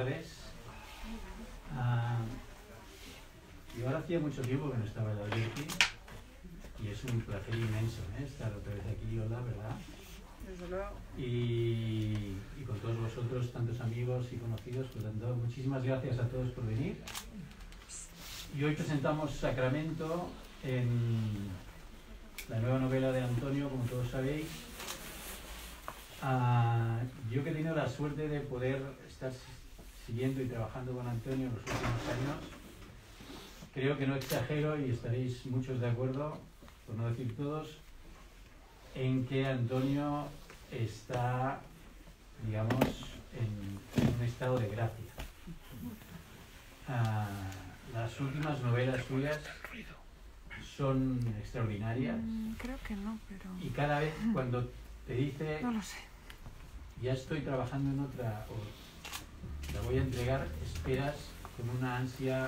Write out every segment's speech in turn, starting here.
tardes. Ah, yo ahora hacía mucho tiempo que no estaba en la y es un placer inmenso ¿eh? estar otra vez aquí, hola, ¿verdad? Y, y, con todos vosotros, tantos amigos y conocidos, por pues, tanto, muchísimas gracias a todos por venir. Y hoy presentamos Sacramento en la nueva novela de Antonio, como todos sabéis. Ah, yo que he tenido la suerte de poder estar y trabajando con Antonio en los últimos años, creo que no exagero y estaréis muchos de acuerdo, por no decir todos, en que Antonio está, digamos, en, un estado de gracia. Ah, las últimas novelas suyas son extraordinarias. Mm, creo que no, pero... Y cada vez cuando te dice... No lo sé. Ya estoy trabajando en otra, la voy a entregar, esperas con una ansia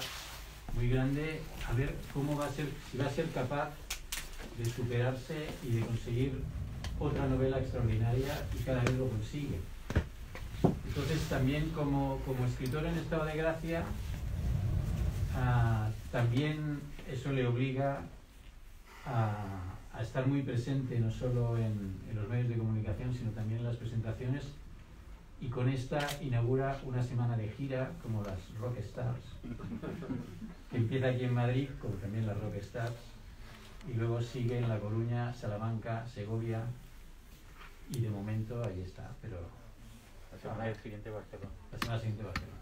muy grande a ver cómo va a ser, si va a ser capaz de superarse y de conseguir otra novela extraordinaria y cada vez lo consigue. Entonces también como, escritor en estado de gracia, ah, también eso le obliga a, estar muy presente no solo en, en los medios de comunicación, sino también en las presentaciones y con esta inaugura una semana de gira como las Rockstars, que empieza aquí en Madrid, como también las Rock Stars, y luego sigue en La Coruña, Salamanca, Segovia, y de momento ahí está, pero... La semana siguiente Barcelona. La semana siguiente Barcelona.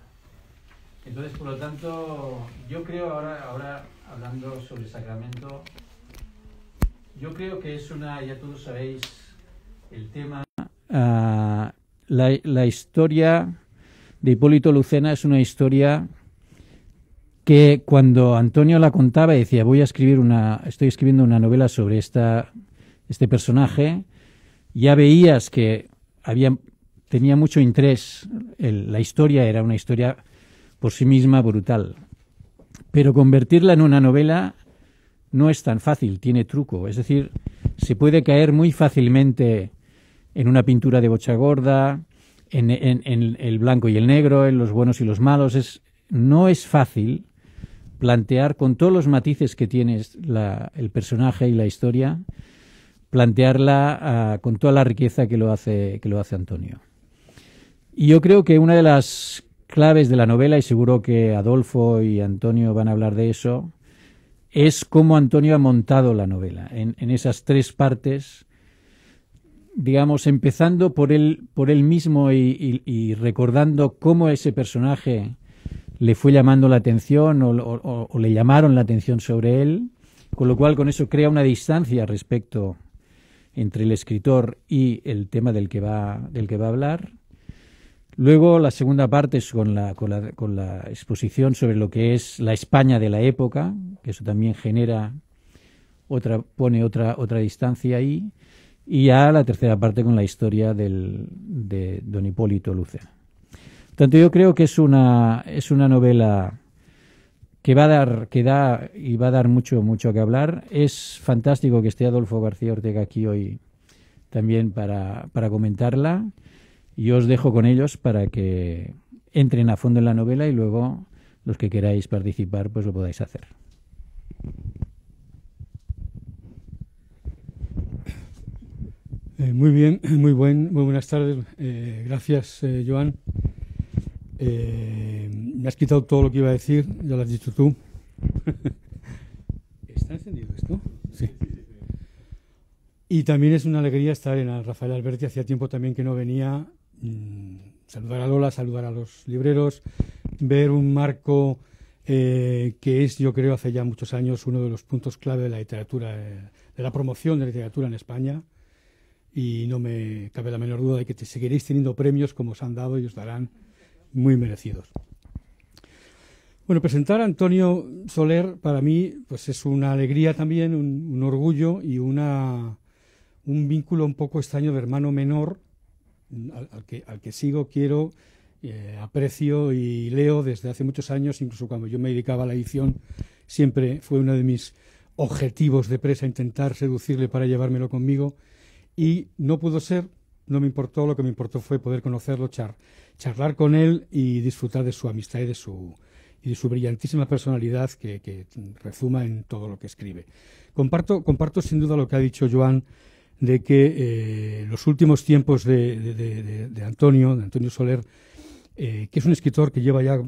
Entonces, por lo tanto, yo creo ahora, ahora hablando sobre Sacramento, yo creo que es una, ya todos sabéis, el tema ah, la, historia de Hipólito Lucena es una historia que cuando Antonio la contaba decía voy a escribir una estoy escribiendo una novela sobre esta este personaje ya veías que había tenía mucho interés la historia era una historia por sí misma brutal pero convertirla en una novela no es tan fácil tiene truco es decir se puede caer muy fácilmente en una pintura de bocha gorda, en, el blanco y el negro, en los buenos y los malos. Es, no es fácil plantear con todos los matices que tiene el personaje y la historia, plantearla ah, con toda la riqueza que lo hace que lo hace Antonio. Y yo creo que una de las claves de la novela, y seguro que Adolfo y Antonio van a hablar de eso, es cómo Antonio ha montado la novela en esas tres partes digamos, empezando por él, por él mismo y, recordando cómo ese personaje le fue llamando la atención o, le llamaron la atención sobre él, con lo cual con eso crea una distancia respecto entre el escritor y el tema del que va, del que va a hablar. Luego la segunda parte es con la, con la, con la exposición sobre lo que es la España de la época, que eso también genera otra, pone otra, otra distancia ahí y ya la tercera parte con la historia del, de don Hipólito Luce. Tanto yo creo que es una, es una novela que va a dar, que da y va a dar mucho, mucho que hablar. Es fantástico que esté Adolfo García Ortega aquí hoy también para, comentarla. Y os dejo con ellos para que entren a fondo en la novela y luego los que queráis participar, pues lo podáis hacer. Eh, muy bien, muy, buen, muy buenas tardes. Eh, gracias, eh, Joan. me has quitado todo lo que iba a decir, ya lo has dicho tú. ¿Está encendido esto? Sí. Y también es una alegría estar en Rafael Alberti. Hacía tiempo también que no venía. Mm, saludar a Lola, saludar a los libreros, ver un marco que es, yo creo, hace ya muchos años uno de los puntos clave de la literatura, de la promoción de la literatura en España y no me cabe la menor duda de que te seguiréis teniendo premios como os han dado y os darán muy merecidos. Bueno, presentar a Antonio Soler para mí pues es una alegría también, un, orgullo y un vínculo un poco extraño de hermano menor al, que, sigo, quiero, eh, aprecio y leo desde hace muchos años, incluso cuando yo me dedicaba a la edición, siempre fue uno de mis objetivos de presa intentar seducirle para llevármelo conmigo y no pudo ser, no me importó, lo que me importó fue poder conocerlo, charlar con él y disfrutar de su amistad y de su, brillantísima personalidad que, que, rezuma en todo lo que escribe. Comparto, sin duda lo que ha dicho Joan de que eh, los últimos tiempos de, Antonio, de Antonio Soler, eh, que es un escritor que lleva ya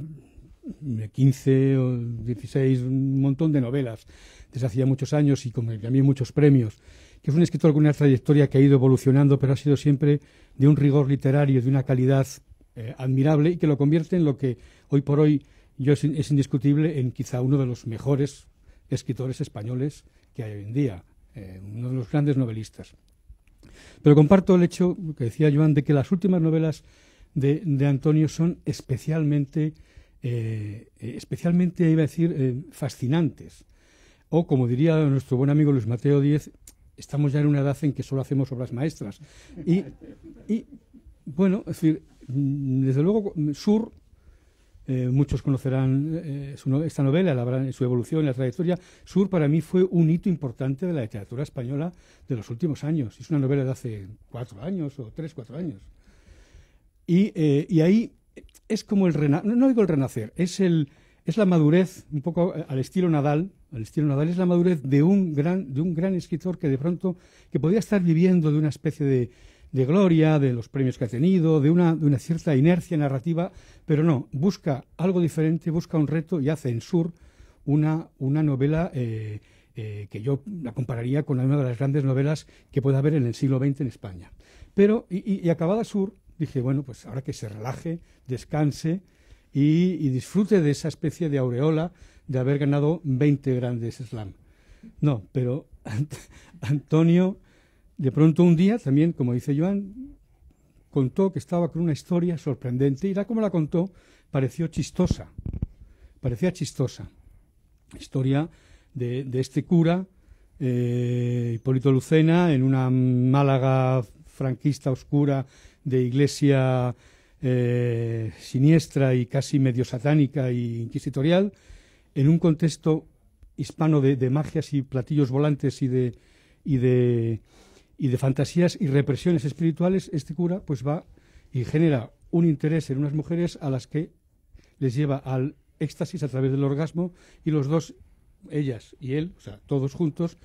15 mm, o 16, un montón de novelas desde hacía muchos años y con mí muchos premios que es un escritor con una trayectoria que ha ido evolucionando, pero ha sido siempre de un rigor literario, de una calidad eh, admirable y que lo convierte en lo que hoy por hoy yo es, indiscutible en quizá uno de los mejores escritores españoles que hay hoy en día, eh, uno de los grandes novelistas. Pero comparto el hecho que decía Joan de que las últimas novelas de, Antonio son especialmente, eh, especialmente iba a decir, fascinantes o como diría nuestro buen amigo Luis Mateo Díez, estamos ya en una edad en que solo hacemos obras maestras. Y, bueno, es decir, mm, desde luego, mm, Sur, eh, muchos conocerán eh, esta novela, su evolución, la trayectoria. Sur para mí fue un hito importante de la literatura española de los últimos años. Es una novela de hace cuatro años o tres, cuatro años. Y, eh, y ahí es como el renacer, no digo el renacer, es el, es la madurez, un poco eh, al estilo Nadal, al estilo Nadal, es la madurez de un gran, de un gran escritor que de pronto, que podía estar viviendo de una especie de, gloria, de los premios que ha tenido, de una, de una, cierta inercia narrativa, pero no, busca algo diferente, busca un reto y hace en Sur una, novela eh, eh, que yo la compararía con una de las grandes novelas que puede haber en el siglo XX en España. Pero, y acabada Sur, dije, bueno, pues ahora que se relaje, descanse, y, disfrute de esa especie de aureola de haber ganado 20 grandes slam. No, pero Antonio, de pronto un día también, como dice Joan, contó que estaba con una historia sorprendente y la como la contó pareció chistosa, parecía chistosa. Historia de, este cura, eh, Hipólito Lucena, en una Málaga franquista oscura de iglesia eh, siniestra y casi medio satánica e inquisitorial, en un contexto hispano de, magias y platillos volantes y de, fantasías y represiones espirituales, este cura pues va y genera un interés en unas mujeres a las que les lleva al éxtasis a través del orgasmo y los dos, ellas y él, o sea, todos juntos,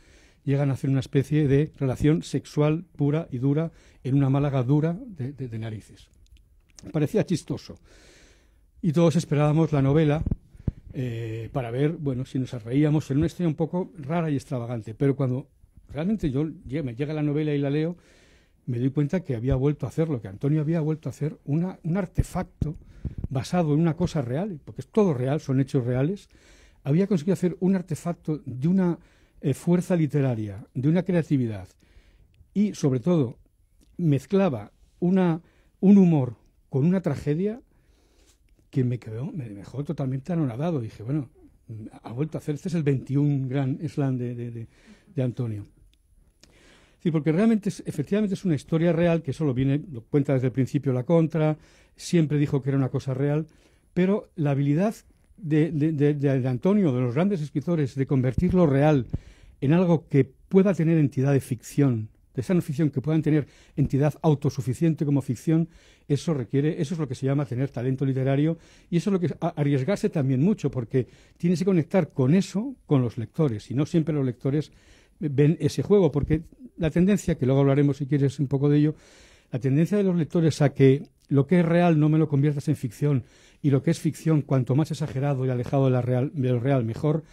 llegan a hacer una especie de relación sexual pura y dura en una Málaga dura de narices parecía chistoso. Y todos esperábamos la novela eh, para ver, bueno, si nos reíamos en una historia un poco rara y extravagante. Pero cuando realmente yo me llega la novela y la leo, me doy cuenta que había vuelto a hacer lo que Antonio había vuelto a hacer, un artefacto basado en una cosa real, porque es todo real, son hechos reales, había conseguido hacer un artefacto de una eh, fuerza literaria, de una creatividad y, sobre todo, mezclaba una, un humor con una tragedia que me quedó, me dejó totalmente anonadado. Dije, bueno, ha vuelto a hacer, este es el 21 gran slam de, Antonio. Sí, porque realmente, efectivamente es una historia real que solo viene, lo cuenta desde el principio la contra, siempre dijo que era una cosa real, pero la habilidad de, Antonio, de los grandes escritores, de convertir lo real en algo que pueda tener entidad de ficción, de esa no ficción que puedan tener entidad autosuficiente como ficción, eso requiere, eso es lo que se llama tener talento literario y eso es lo que arriesgarse también mucho, porque tienes que conectar con eso, con los lectores, y no siempre los lectores ven ese juego, porque la tendencia, que luego hablaremos si quieres un poco de ello, la tendencia de los lectores a que lo que es real no me lo conviertas en ficción y lo que es ficción, cuanto más exagerado y alejado de, la real, de lo real, mejor,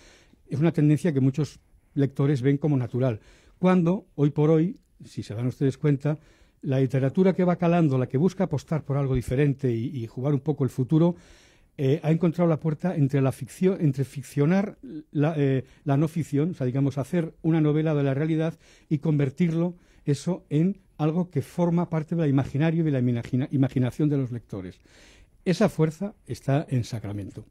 es una tendencia que muchos lectores ven como natural. Cuando, hoy por hoy, si se dan ustedes cuenta, la literatura que va calando, la que busca apostar por algo diferente y, jugar un poco el futuro, eh, ha encontrado la puerta entre la ficción, entre ficcionar eh, la, no ficción, o sea, digamos, hacer una novela de la realidad y convertirlo eso en algo que forma parte del imaginario y de la imaginación de los lectores. Esa fuerza está en Sacramento.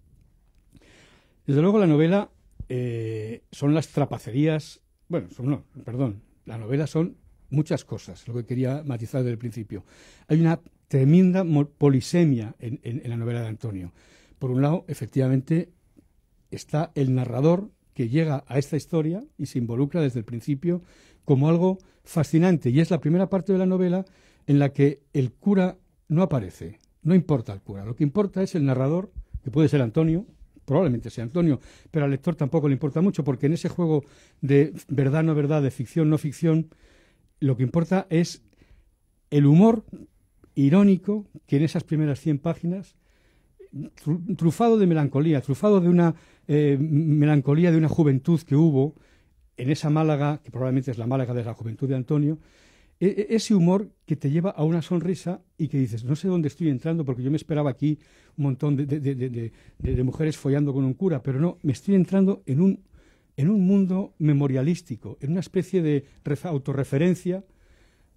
Desde luego la novela eh, son las trapacerías, bueno, son, no, perdón, la novela son muchas cosas, lo que quería matizar desde el principio. Hay una tremenda polisemia en, la novela de Antonio. Por un lado, efectivamente, está el narrador que llega a esta historia y se involucra desde el principio como algo fascinante. Y es la primera parte de la novela en la que el cura no aparece. No importa el cura. Lo que importa es el narrador, que puede ser Antonio, probablemente sea Antonio, pero al lector tampoco le importa mucho, porque en ese juego de verdad, no verdad, de ficción, no ficción, lo que importa es el humor irónico que en esas primeras 100 páginas, trufado de melancolía, trufado de una eh, melancolía de una juventud que hubo en esa Málaga, que probablemente es la Málaga de la juventud de Antonio, e, e, ese humor que te lleva a una sonrisa y que dices, no sé dónde estoy entrando porque yo me esperaba aquí un montón de mujeres follando con un cura, pero no, me estoy entrando en un en un mundo memorialístico, en una especie de autorreferencia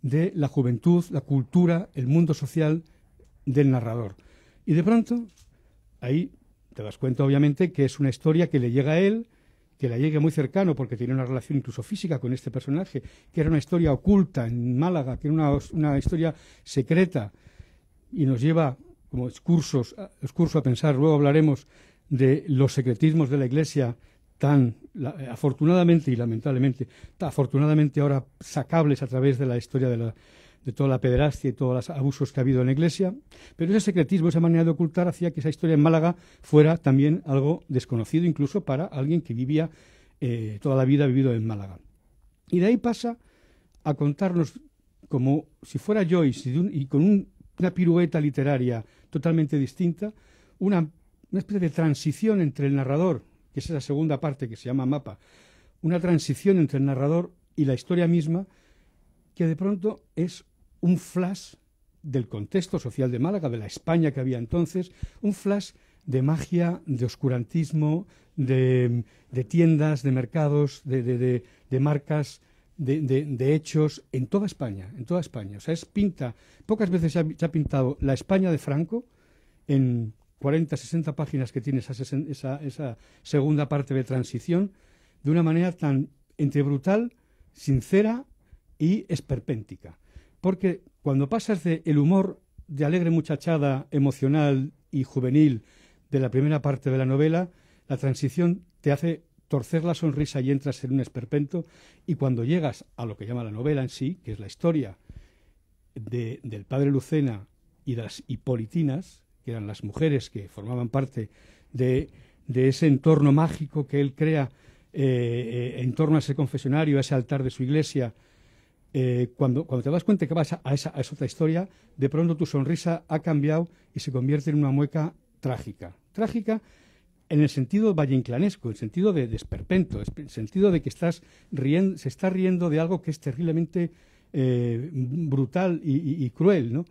de la juventud, la cultura, el mundo social del narrador. Y de pronto, ahí te das cuenta, obviamente, que es una historia que le llega a él, que la llega muy cercano, porque tiene una relación incluso física con este personaje, que era una historia oculta en Málaga, que era una, historia secreta, y nos lleva como excursos, a pensar, luego hablaremos de los secretismos de la Iglesia tan eh, afortunadamente y lamentablemente, afortunadamente ahora sacables a través de la historia de, toda la pederastia y todos los abusos que ha habido en la Iglesia, pero ese secretismo, esa manera de ocultar, hacía que esa historia en Málaga fuera también algo desconocido, incluso para alguien que vivía eh, toda la vida vivido en Málaga. Y de ahí pasa a contarnos como si fuera Joyce y, con una pirueta literaria totalmente distinta, una especie de transición entre el narrador, que es esa segunda parte que se llama mapa, una transición entre el narrador y la historia misma, que de pronto es un flash del contexto social de Málaga, de la España que había entonces, un flash de magia, de oscurantismo, de, tiendas, de mercados, de, marcas, de, hechos, en toda España, en toda España. O sea, es pinta, pocas veces ha, se ha pintado la España de Franco en 40, 60 páginas que tiene esa, segunda parte de transición de una manera tan entre brutal, sincera y esperpéntica. Porque cuando pasas de el humor de alegre muchachada, emocional y juvenil de la primera parte de la novela, la transición te hace torcer la sonrisa y entras en un esperpento y cuando llegas a lo que llama la novela en sí, que es la historia de, del padre Lucena y de las hipolitinas, que eran las mujeres que formaban parte de, ese entorno mágico que él crea eh, en torno a ese confesionario, a ese altar de su iglesia, eh, cuando, te das cuenta que vas a, esa, otra historia, de pronto tu sonrisa ha cambiado y se convierte en una mueca trágica. Trágica en el sentido valle-inclanesco, en el sentido de desperpento, en el sentido de que estás se está riendo de algo que es terriblemente eh, brutal y cruel, ¿no?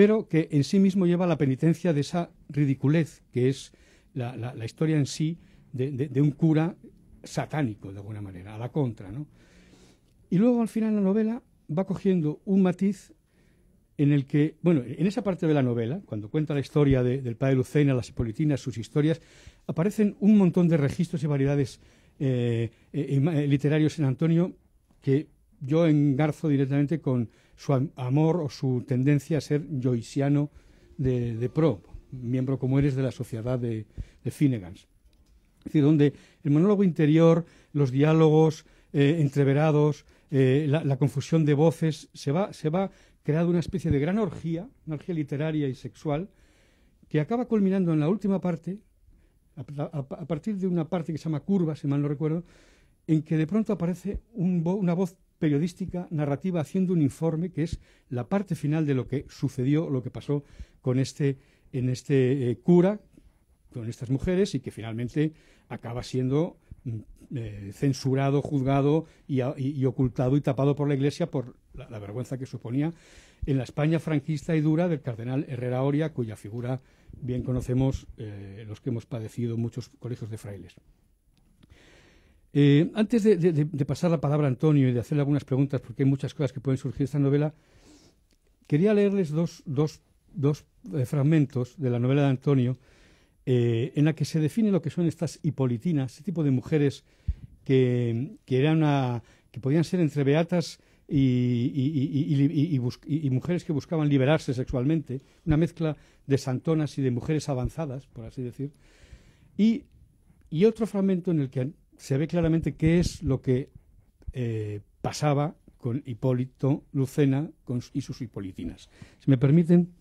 pero que en sí mismo lleva la penitencia de esa ridiculez que es la, historia en sí de, un cura satánico, de alguna manera, a la contra. ¿no? Y luego al final la novela va cogiendo un matiz en el que, bueno, en esa parte de la novela, cuando cuenta la historia del padre Lucena, las politinas, sus historias, aparecen un montón de registros y variedades eh, eh, eh, literarios en Antonio que yo engarzo directamente con su amor o su tendencia a ser joysiano de, pro, miembro como eres de la sociedad de, Finnegans Es decir, donde el monólogo interior, los diálogos eh, entreverados, eh, la, confusión de voces, se va, se va creando una especie de gran orgía, una orgía literaria y sexual, que acaba culminando en la última parte, a, partir de una parte que se llama curva, si mal no recuerdo, en que de pronto aparece una voz periodística narrativa haciendo un informe que es la parte final de lo que sucedió, lo que pasó con este, en este eh, cura, con estas mujeres y que finalmente acaba siendo mm, eh, censurado, juzgado y, ocultado y tapado por la Iglesia por la, vergüenza que suponía en la España franquista y dura del cardenal Herrera Oria, cuya figura bien conocemos eh, los que hemos padecido muchos colegios de frailes. Eh, antes de, pasar la palabra a Antonio y de hacerle algunas preguntas, porque hay muchas cosas que pueden surgir de esta novela, quería leerles dos, eh, fragmentos de la novela de Antonio eh, en la que se define lo que son estas hipolitinas, ese tipo de mujeres que, eran que podían ser entre beatas y, y, mujeres que buscaban liberarse sexualmente, una mezcla de santonas y de mujeres avanzadas, por así decir, y, otro fragmento en el que se ve claramente qué es lo que eh, pasaba con Hipólito Lucena y sus hipolitinas. Si me permiten,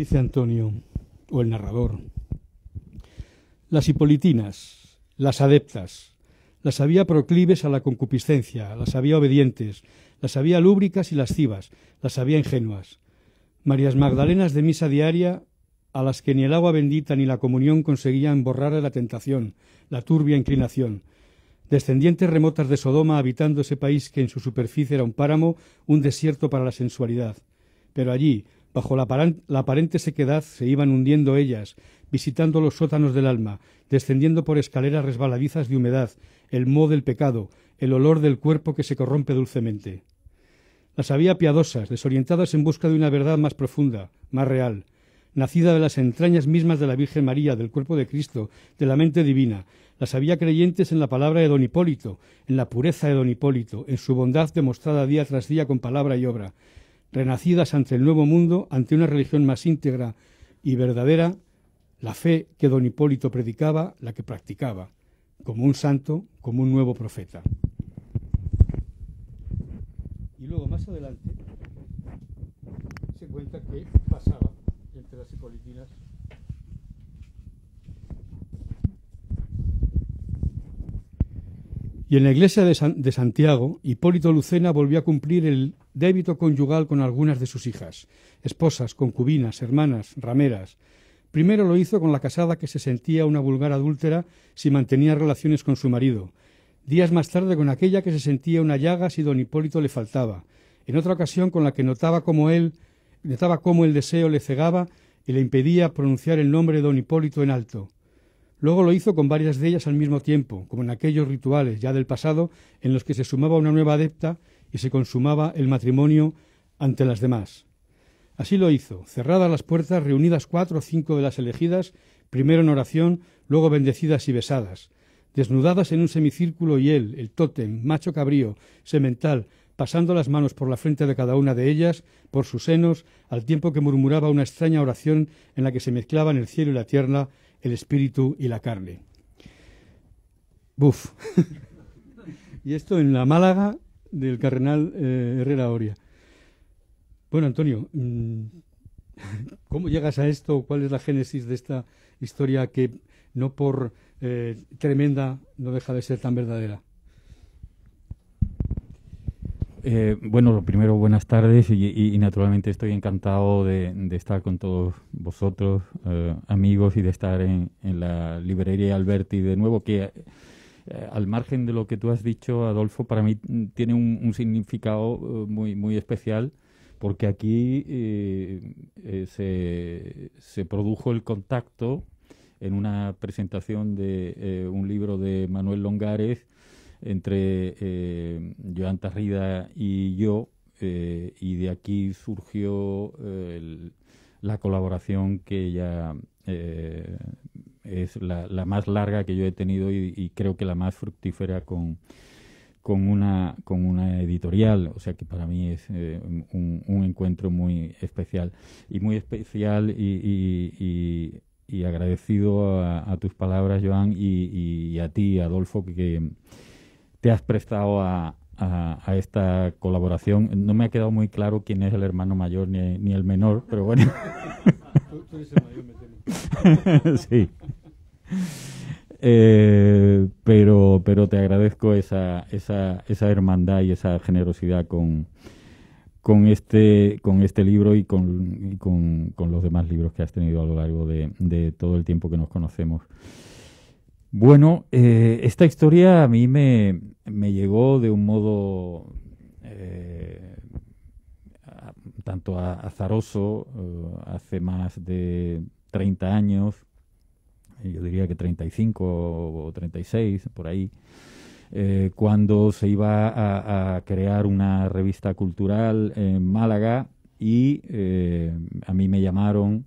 dice Antonio, o el narrador. Las hipolitinas, las adeptas, las había proclives a la concupiscencia, las había obedientes, las había lúbricas y lascivas, las había ingenuas. Marías Magdalenas de misa diaria, a las que ni el agua bendita ni la comunión conseguían borrar la tentación, la turbia inclinación. Descendientes remotas de Sodoma habitando ese país que en su superficie era un páramo, un desierto para la sensualidad. Pero allí, Bajo la, aparente sequedad se iban hundiendo ellas, visitando los sótanos del alma, descendiendo por escaleras resbaladizas de humedad, el moho del pecado, el olor del cuerpo que se corrompe dulcemente. Las había piadosas, desorientadas en busca de una verdad más profunda, más real, nacida de las entrañas mismas de la Virgen María, del cuerpo de Cristo, de la mente divina. Las había creyentes en la palabra de don Hipólito, en la pureza de don Hipólito, en su bondad demostrada día tras día con palabra y obra, renacidas ante el nuevo mundo, ante una religión más íntegra y verdadera, la fe que don Hipólito predicaba, la que practicaba, como un santo, como un nuevo profeta. Y luego más adelante se cuenta que pasaba entre las hipolitinas Y en la iglesia de, Santiago, Hipólito Lucena volvió a cumplir el débito conyugal con algunas de sus hijas, esposas, concubinas, hermanas, rameras. Primero lo hizo con la casada que se sentía una vulgar adúltera si mantenía relaciones con su marido, días más tarde con aquella que se sentía una llaga si don Hipólito le faltaba, en otra ocasión con la que notaba cómo él notaba cómo el deseo le cegaba y le impedía pronunciar el nombre de don Hipólito en alto. Luego lo hizo con varias de ellas al mismo tiempo, como en aquellos rituales ya del pasado en los que se sumaba una nueva adepta y se consumaba el matrimonio ante las demás. Así lo hizo, cerradas las puertas, reunidas cuatro o cinco de las elegidas, primero en oración, luego bendecidas y besadas, desnudadas en un semicírculo y él, el tótem, macho cabrío, semental, pasando las manos por la frente de cada una de ellas, por sus senos, al tiempo que murmuraba una extraña oración en la que se mezclaban el cielo y la tierra, el espíritu y la carne. Buf. y esto en la Málaga del cardenal eh, Herrera Oria. Bueno, Antonio, mm, ¿cómo llegas a esto? ¿Cuál es la génesis de esta historia que no por eh, tremenda no deja de ser tan verdadera? Eh, bueno, lo primero, buenas tardes y, naturalmente estoy encantado de, estar con todos vosotros, amigos, y de estar en, en, la librería Alberti de nuevo, que eh, al margen de lo que tú has dicho, Adolfo, para mí tiene un, significado eh, muy, muy especial porque aquí eh, se, se, produjo el contacto en una presentación de un libro de Manuel Longares entre Joan Tarrida y yo, y de aquí surgió la colaboración que ya es la, la, más larga que yo he tenido y, creo que la más fructífera con, con, una, con una editorial. O sea que para mí es eh, un, encuentro muy especial. Y muy especial y, y, agradecido a, tus palabras, Joan, y, a ti, Adolfo, que, te has prestado a, esta colaboración. No me ha quedado muy claro quién es el hermano mayor ni, el menor, pero bueno. tú, sí. Eh, pero, pero te agradezco esa, esa, esa hermandad y esa generosidad con, con, este, con este libro y, con, con, los demás libros que has tenido a lo largo de, todo el tiempo que nos conocemos. Bueno, eh, esta historia a mí me, me llegó de un modo eh, tanto a, azaroso, hace más de 30 años, eh, yo diría que 35 o 36, por ahí, eh, cuando se iba a, crear una revista cultural en Málaga y eh, a mí me llamaron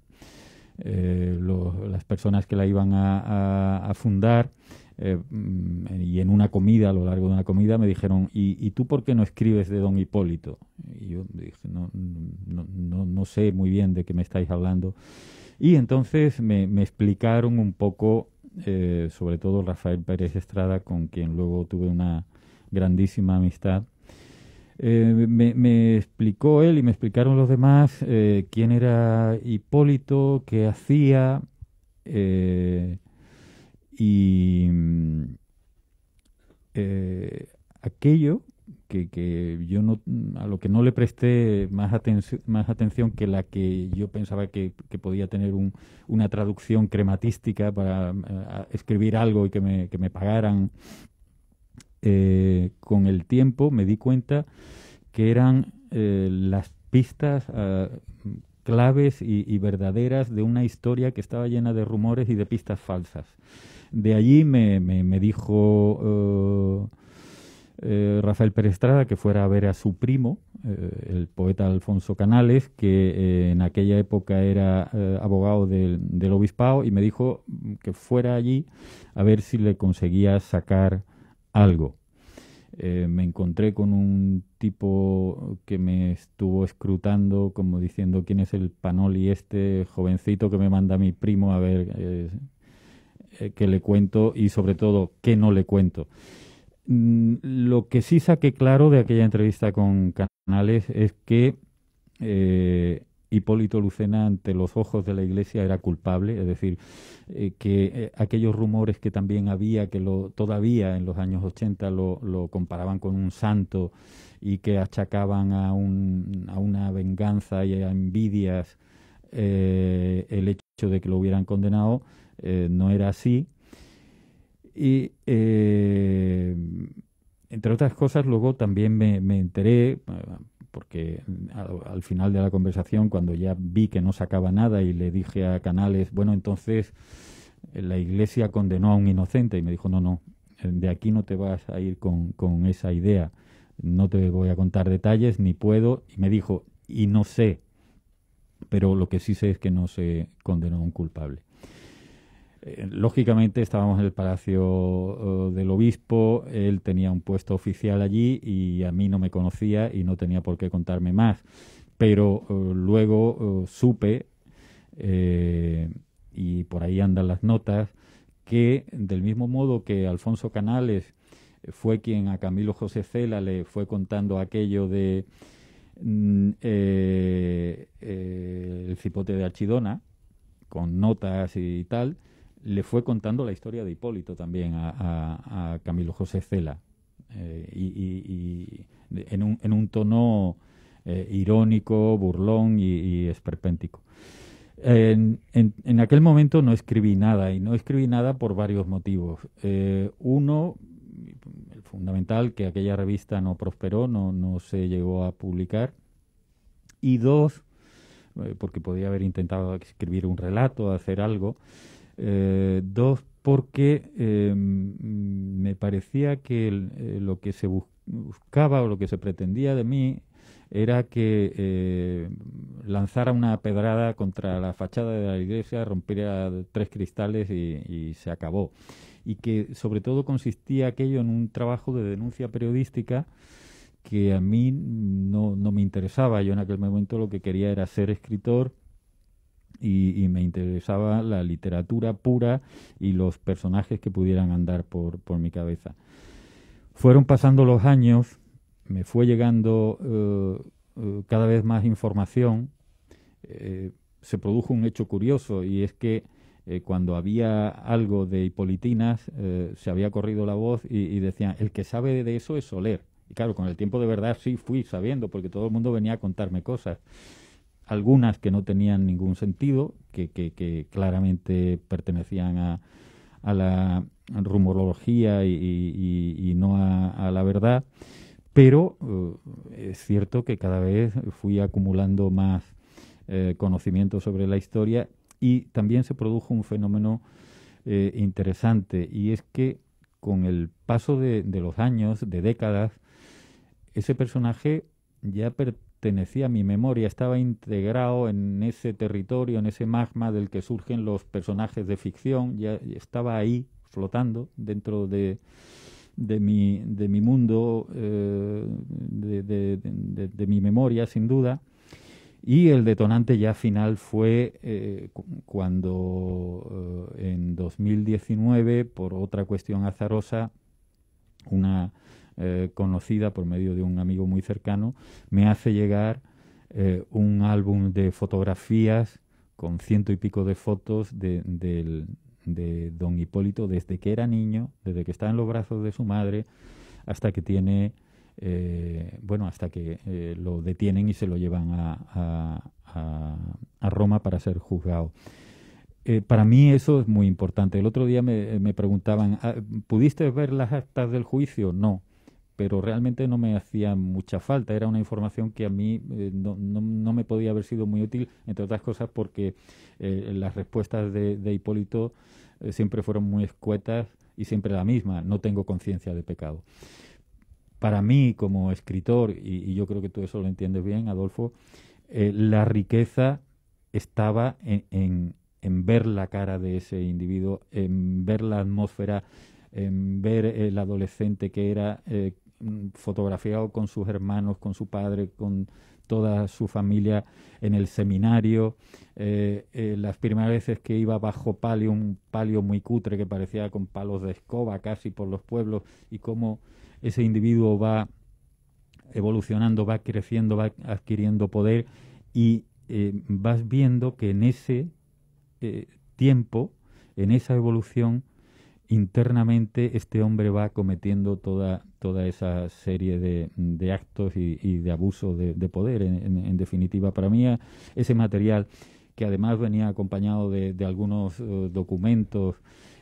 las personas que la iban a, fundar mm, y en una comida, a lo largo de una comida, me dijeron, ¿y, tú por qué no escribes de don Hipólito? Y yo dije, no, no, no, sé muy bien de qué me estáis hablando. Y entonces me, explicaron un poco, eh, sobre todo Rafael Pérez Estrada, con quien luego tuve una grandísima amistad, eh, me, explicó él y me explicaron los demás eh, quién era Hipólito, qué hacía y mm, aquello que, yo no, a lo que no le presté más, atención más atención que la que yo pensaba que, podía tener un, una traducción crematística para eh, escribir algo y que me, que me pagaran. Eh, con el tiempo me di cuenta que eran eh, las pistas ah, claves y, y, verdaderas de una historia que estaba llena de rumores y de pistas falsas. De allí me, me, me dijo eh, Rafael Perestrada que fuera a ver a su primo, eh, el poeta Alfonso Canales, que eh, en aquella época era abogado del, del, obispado, y me dijo que fuera allí a ver si le conseguía sacar algo. me encontré con un tipo que me estuvo escrutando, como diciendo quién es el panoli este jovencito que me manda mi primo a ver qué le cuento y sobre todo qué no le cuento. Mm, lo que sí saqué claro de aquella entrevista con Canales es que eh, Hipólito Lucena ante los ojos de la Iglesia era culpable, es decir, eh, que eh, aquellos rumores que también había, que lo, todavía en los años 80 lo, lo comparaban con un santo y que achacaban a, un, una venganza y a envidias eh, el hecho de que lo hubieran condenado, no era así. Y eh, entre otras cosas, luego también me, enteré, porque al, final de la conversación, cuando ya vi que no sacaba nada y le dije a Canales, bueno, entonces la iglesia condenó a un inocente y me dijo, no, no, de aquí no te vas a ir con, con esa idea, no te voy a contar detalles, ni puedo, y me dijo, y no sé, pero lo que sí sé es que no se condenó a un culpable. Eh, lógicamente estábamos en el palacio eh, del obispo, él tenía un puesto oficial allí y a mí no me conocía y no tenía por qué contarme más. Pero eh, luego supe, y por ahí andan las notas, que del mismo modo que Alfonso Canales fue quien a Camilo José Cela le fue contando aquello de mm, el cipote de Archidona, con notas y tal, le fue contando la historia de Hipólito también a, a, Camilo José Cela, eh, y, en, un, en, un, tono eh, irónico, burlón y, esperpéntico. En, aquel momento no escribí nada, y no escribí nada por varios motivos. Eh, uno, fundamental, que aquella revista no prosperó, no, no se llegó a publicar. Y dos, porque podía haber intentado escribir un relato, hacer algo. Eh, dos, porque em, me parecía que eh, lo que se buscaba o lo que se pretendía de mí era que eh, lanzara una pedrada contra la fachada de la iglesia, rompiera tres cristales y, se acabó. Y que sobre todo consistía aquello en un trabajo de denuncia periodística que a mí no, no me interesaba. Yo en aquel momento lo que quería era ser escritor y, me interesaba la literatura pura y los personajes que pudieran andar por, mi cabeza. Fueron pasando los años, me fue llegando eh, eh, cada vez más información. Eh, se produjo un hecho curioso y es que cuando había algo de hipolitinas se había corrido la voz y, y decían, el que sabe de eso es Soler. Y claro, con el tiempo de verdad sí fui sabiendo porque todo el mundo venía a contarme cosas algunas que no tenían ningún sentido, que, claramente pertenecían a, a la rumorología y, no a, la verdad, pero eh, es cierto que cada vez fui acumulando más eh, conocimiento sobre la historia y también se produjo un fenómeno eh, interesante y es que con el paso de, los años, de décadas, ese personaje ya pertenece pertenecía a mi memoria, estaba integrado en ese territorio, en ese magma del que surgen los personajes de ficción, ya estaba ahí flotando dentro de, mi, de mi mundo, eh, de, mi memoria, sin duda. Y el detonante ya final fue eh, cuando eh, en 2019, por otra cuestión azarosa, una eh, conocida por medio de un amigo muy cercano, me hace llegar eh, un álbum de fotografías con ciento y pico de fotos de, don Hipólito desde que era niño, desde que está en los brazos de su madre, hasta que tiene eh, bueno, hasta que lo detienen y se lo llevan a, a, a, Roma para ser juzgado. para mí eso es muy importante. El otro día me, me preguntaban, ah, ¿pudiste ver las actas del juicio? No pero realmente no me hacía mucha falta. Era una información que a mí eh, no, me podía haber sido muy útil, entre otras cosas porque eh, las respuestas de, Hipólito eh, siempre fueron muy escuetas y siempre la misma, no tengo conciencia de pecado. Para mí, como escritor, y, yo creo que tú eso lo entiendes bien, Adolfo, la riqueza estaba en, en, ver la cara de ese individuo, en ver la atmósfera en ver el adolescente que era, Mm, fotografiado con sus hermanos, con su padre, con toda su familia en el seminario. Eh, eh, las primeras veces que iba bajo palio, un palio muy cutre que parecía con palos de escoba casi por los pueblos, y cómo ese individuo va evolucionando, va creciendo, va adquiriendo poder, y eh, vas viendo que en ese tiempo, en esa evolución, internamente este hombre va cometiendo toda, toda esa serie de, de actos y, de abuso de, poder, en, definitiva. Para mí ese material, que además venía acompañado de, algunos eh, documentos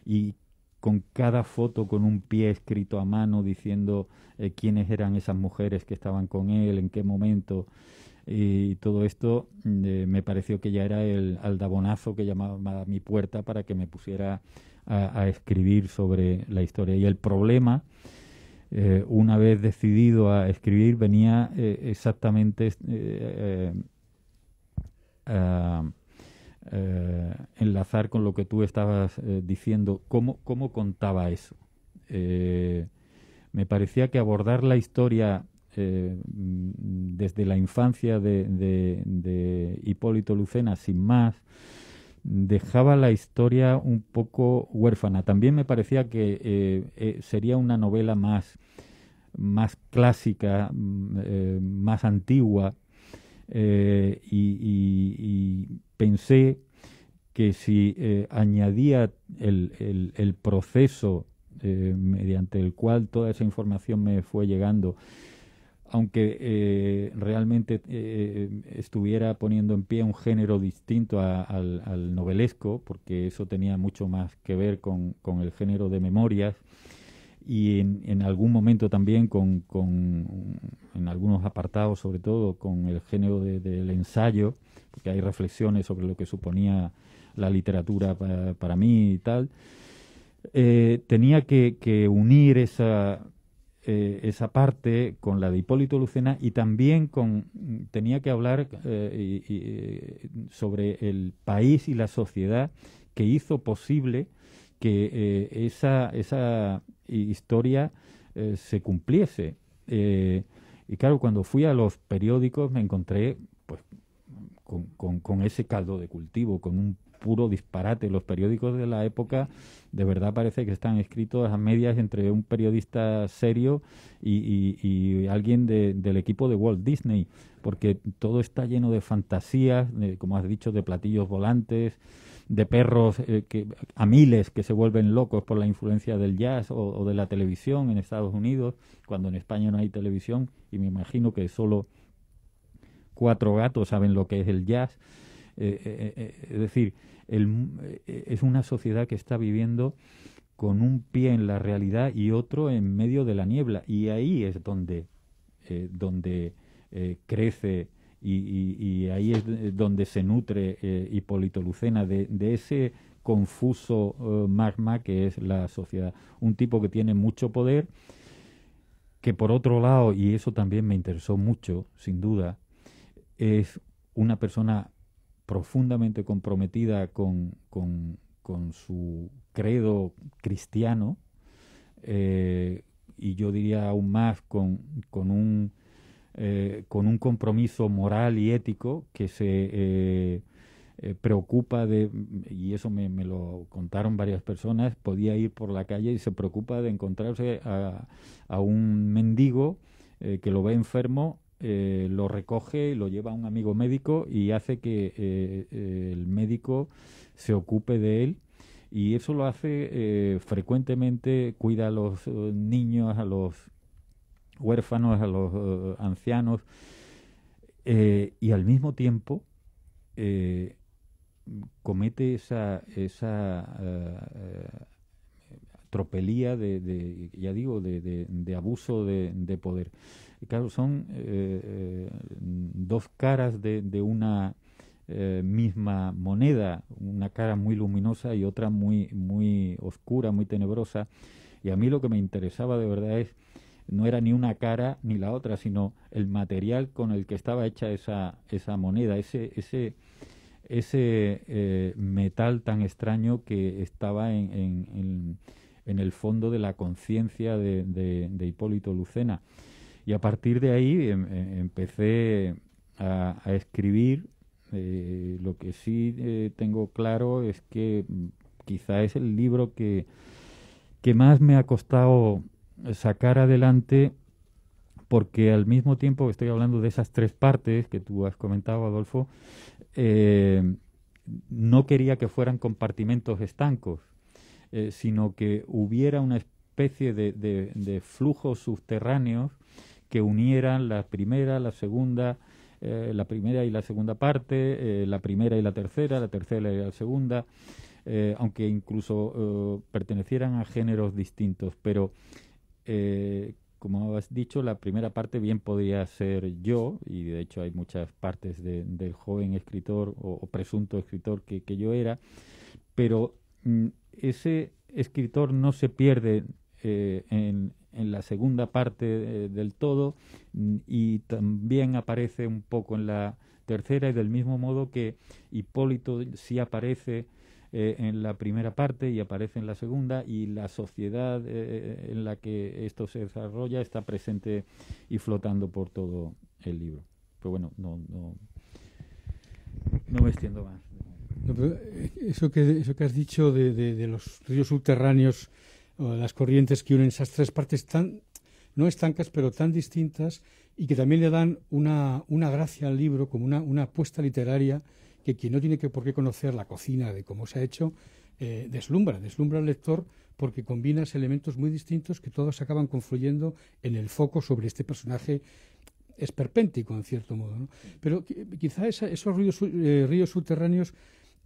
y con cada foto con un pie escrito a mano diciendo eh, quiénes eran esas mujeres que estaban con él, en qué momento, y todo esto mm, eh, me pareció que ya era el aldabonazo que llamaba a mi puerta para que me pusiera a, escribir sobre la historia. Y el problema, eh, una vez decidido a escribir, venía eh, exactamente a, eh, enlazar con lo que tú estabas diciendo. ¿Cómo, ¿Cómo contaba eso? me parecía que abordar la historia desde la infancia de, de, Hipólito Lucena, sin más, dejaba la historia un poco huérfana. También me parecía que eh, eh, sería una novela más, más clásica, mm, eh, más antigua, y, pensé que si añadía el, el proceso mediante el cual toda esa información me fue llegando, aunque eh, realmente eh, eh, estuviera poniendo en pie un género distinto al, novelesco, porque eso tenía mucho más que ver con, el género de memorias y en, algún momento también con, en algunos apartados sobre todo con el género del ensayo, porque hay reflexiones sobre lo que suponía la literatura para, mí y tal, tenía que unir esa eh, esa parte con la de Hipólito Lucena y también con tenía que hablar eh, eh, sobre el país y la sociedad que hizo posible que esa, esa historia se cumpliese. y claro, cuando fui a los periódicos me encontré pues, con, con ese caldo de cultivo, con un puro disparate. Los periódicos de la época de verdad parece que están escritos a medias entre un periodista serio y, alguien del equipo de Walt Disney, porque todo está lleno de fantasías, como has dicho, de platillos volantes de perros eh, que, a miles que se vuelven locos por la influencia del jazz o, o, de la televisión en Estados Unidos, cuando en España no hay televisión, y me imagino que solo cuatro gatos saben lo que es el jazz. Eh, eh, eh, es decir, es una sociedad que está viviendo con un pie en la realidad y otro en medio de la niebla. Y ahí es donde, donde crece y, ahí es donde se nutre Hipólito Lucena, de, de ese confuso magma que es la sociedad. Un tipo que tiene mucho poder, que por otro lado, y eso también me interesó mucho, sin duda, es una persona profundamente comprometida con, su credo cristiano, eh, y yo diría aún más con, con un, eh, con un compromiso moral y ético que se eh, preocupa de, y eso me, lo contaron varias personas, podía ir por la calle y se preocupa de encontrarse a un mendigo que lo ve enfermo eh, lo recoge, lo lleva a un amigo médico y hace que eh, el médico se ocupe de él. Y eso lo hace eh, frecuentemente, cuida a los niños, a los huérfanos, a los ancianos. y al mismo tiempo comete esa, esa tropelía de, ya digo, de, de abuso de poder. Y claro, son eh, eh, dos caras de, de una eh, misma moneda, una cara muy luminosa y otra muy, muy oscura, muy tenebrosa. Y a mí lo que me interesaba de verdad es no era ni una cara ni la otra, sino el material con el que estaba hecha esa, esa moneda, ese, ese, ese metal tan extraño que estaba en, el fondo de la conciencia de, Hipólito Lucena. Y a partir de ahí em, em, empecé a, escribir. Eh, lo que sí eh, tengo claro es que mm, quizá es el libro que, que más me ha costado sacar adelante porque al mismo tiempo que estoy hablando de esas tres partes que tú has comentado, Adolfo, eh, no quería que fueran compartimentos estancos, sino que hubiera una especie de, de flujos subterráneos que unieran la primera, la segunda, eh, la primera y la segunda parte, eh, la primera y la tercera, la tercera y la segunda, eh, aunque incluso pertenecieran a géneros distintos. Pero, como has dicho, la primera parte bien podría ser yo, y de hecho hay muchas partes del joven escritor o, presunto escritor que, yo era, pero mm, ese escritor no se pierde en, en la segunda parte eh, del todo mm, y también aparece un poco en la tercera y del mismo modo que Hipólito sí aparece eh, en la primera parte y aparece en la segunda y la sociedad eh, en la que esto se desarrolla está presente y flotando por todo el libro. Pero bueno, no, no, me extiendo más. eso, que, has dicho de los ríos subterráneos las corrientes que unen esas tres partes tan, no estancas, pero tan distintas y que también le dan una, una gracia al libro, como una, apuesta literaria que quien no tiene que por qué conocer la cocina de cómo se ha hecho, eh, deslumbra, deslumbra al lector porque combinas elementos muy distintos que todos acaban confluyendo en el foco sobre este personaje esperpéntico, en cierto modo. Pero quizá esos ríos, eh, subterráneos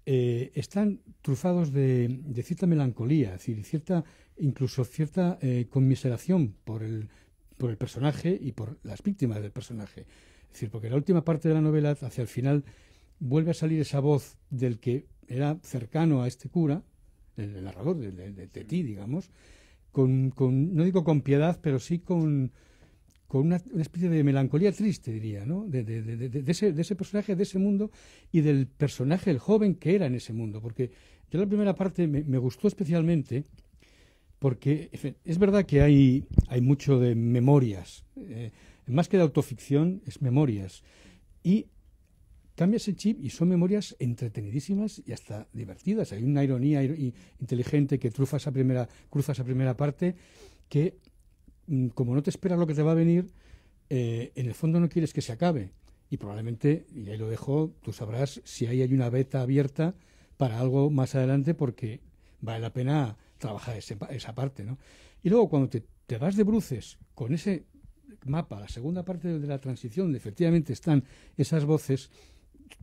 eh, están trufados de, de, cierta melancolía, es decir, cierta incluso cierta eh, conmiseración por el, por el personaje y por las víctimas del personaje. Es decir, porque la última parte de la novela, hacia el final, vuelve a salir esa voz del que era cercano a este cura, el, narrador de, ti, digamos, con, con, no digo con piedad, pero sí con, con una, especie de melancolía triste, diría, ¿no? De, de, ese, de ese personaje, de ese mundo y del personaje, el joven que era en ese mundo. Porque yo la primera parte me gustó especialmente porque es verdad que hay, hay mucho de memorias. Eh, más que de autoficción, es memorias. Y cambias el chip y son memorias entretenidísimas y hasta divertidas. Hay una ironía inteligente que trufa primera, cruza esa primera parte que, mm, como no te esperas lo que te va a venir, eh, en el fondo no quieres que se acabe. Y probablemente, y ahí lo dejo, tú sabrás si ahí hay una beta abierta para algo más adelante porque vale la pena trabajar esa parte, ¿no? Y luego cuando te, vas de bruces con ese mapa, la segunda parte de, la transición, donde efectivamente están esas voces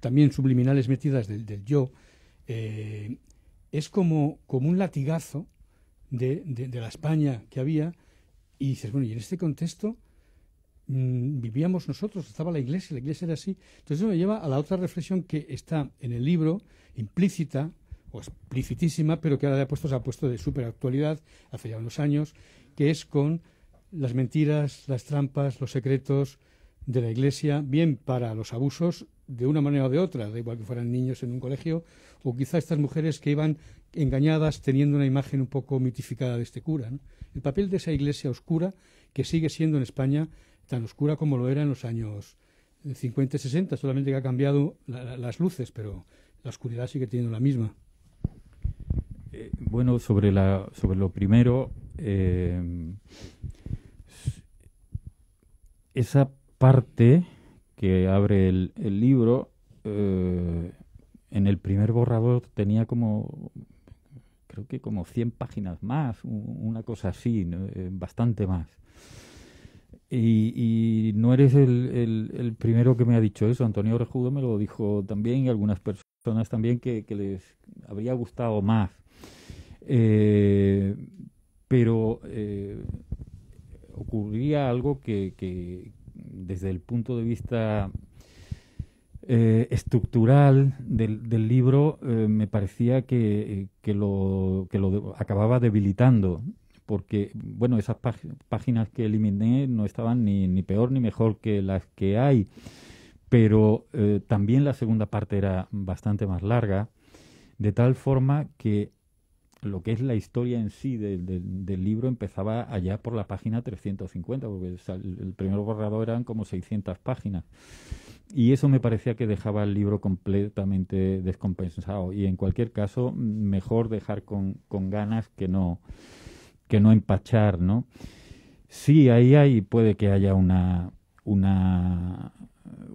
también subliminales metidas del, yo, eh, es como, como un latigazo de, la España que había y dices, bueno, y en este contexto mm, vivíamos nosotros, estaba la iglesia, la iglesia era así. Entonces eso me lleva a la otra reflexión que está en el libro, implícita, o explicitísima, pero que ahora ha puesto, se ha puesto de súper actualidad hace ya unos años, que es con las mentiras, las trampas, los secretos de la Iglesia, bien para los abusos de una manera o de otra, da igual que fueran niños en un colegio, o quizá estas mujeres que iban engañadas teniendo una imagen un poco mitificada de este cura. El papel de esa Iglesia oscura, que sigue siendo en España tan oscura como lo era en los años 50 y 60, solamente que ha cambiado las luces, pero la oscuridad sigue teniendo la misma. Eh, bueno, sobre, la, sobre lo primero, eh, esa parte que abre el, libro, eh, en el primer borrador tenía como, creo que como 100 páginas más, una cosa así, bastante más. Y, no eres el, el, primero que me ha dicho eso. Antonio Rejudo me lo dijo también y algunas personas también que, que les habría gustado más eh, pero eh, ocurría algo que, desde el punto de vista eh, estructural del, libro me parecía que, lo, acababa debilitando porque bueno esas páginas que eliminé no estaban ni, peor ni mejor que las que hay pero también la segunda parte era bastante más larga de tal forma que lo que es la historia en sí del, libro empezaba allá por la página 350, porque el, primer borrador eran como 600 páginas. Y eso me parecía que dejaba el libro completamente descompensado. Y en cualquier caso, mejor dejar con, ganas que no, que no empachar, ¿no? Sí, ahí hay, puede que haya una, una,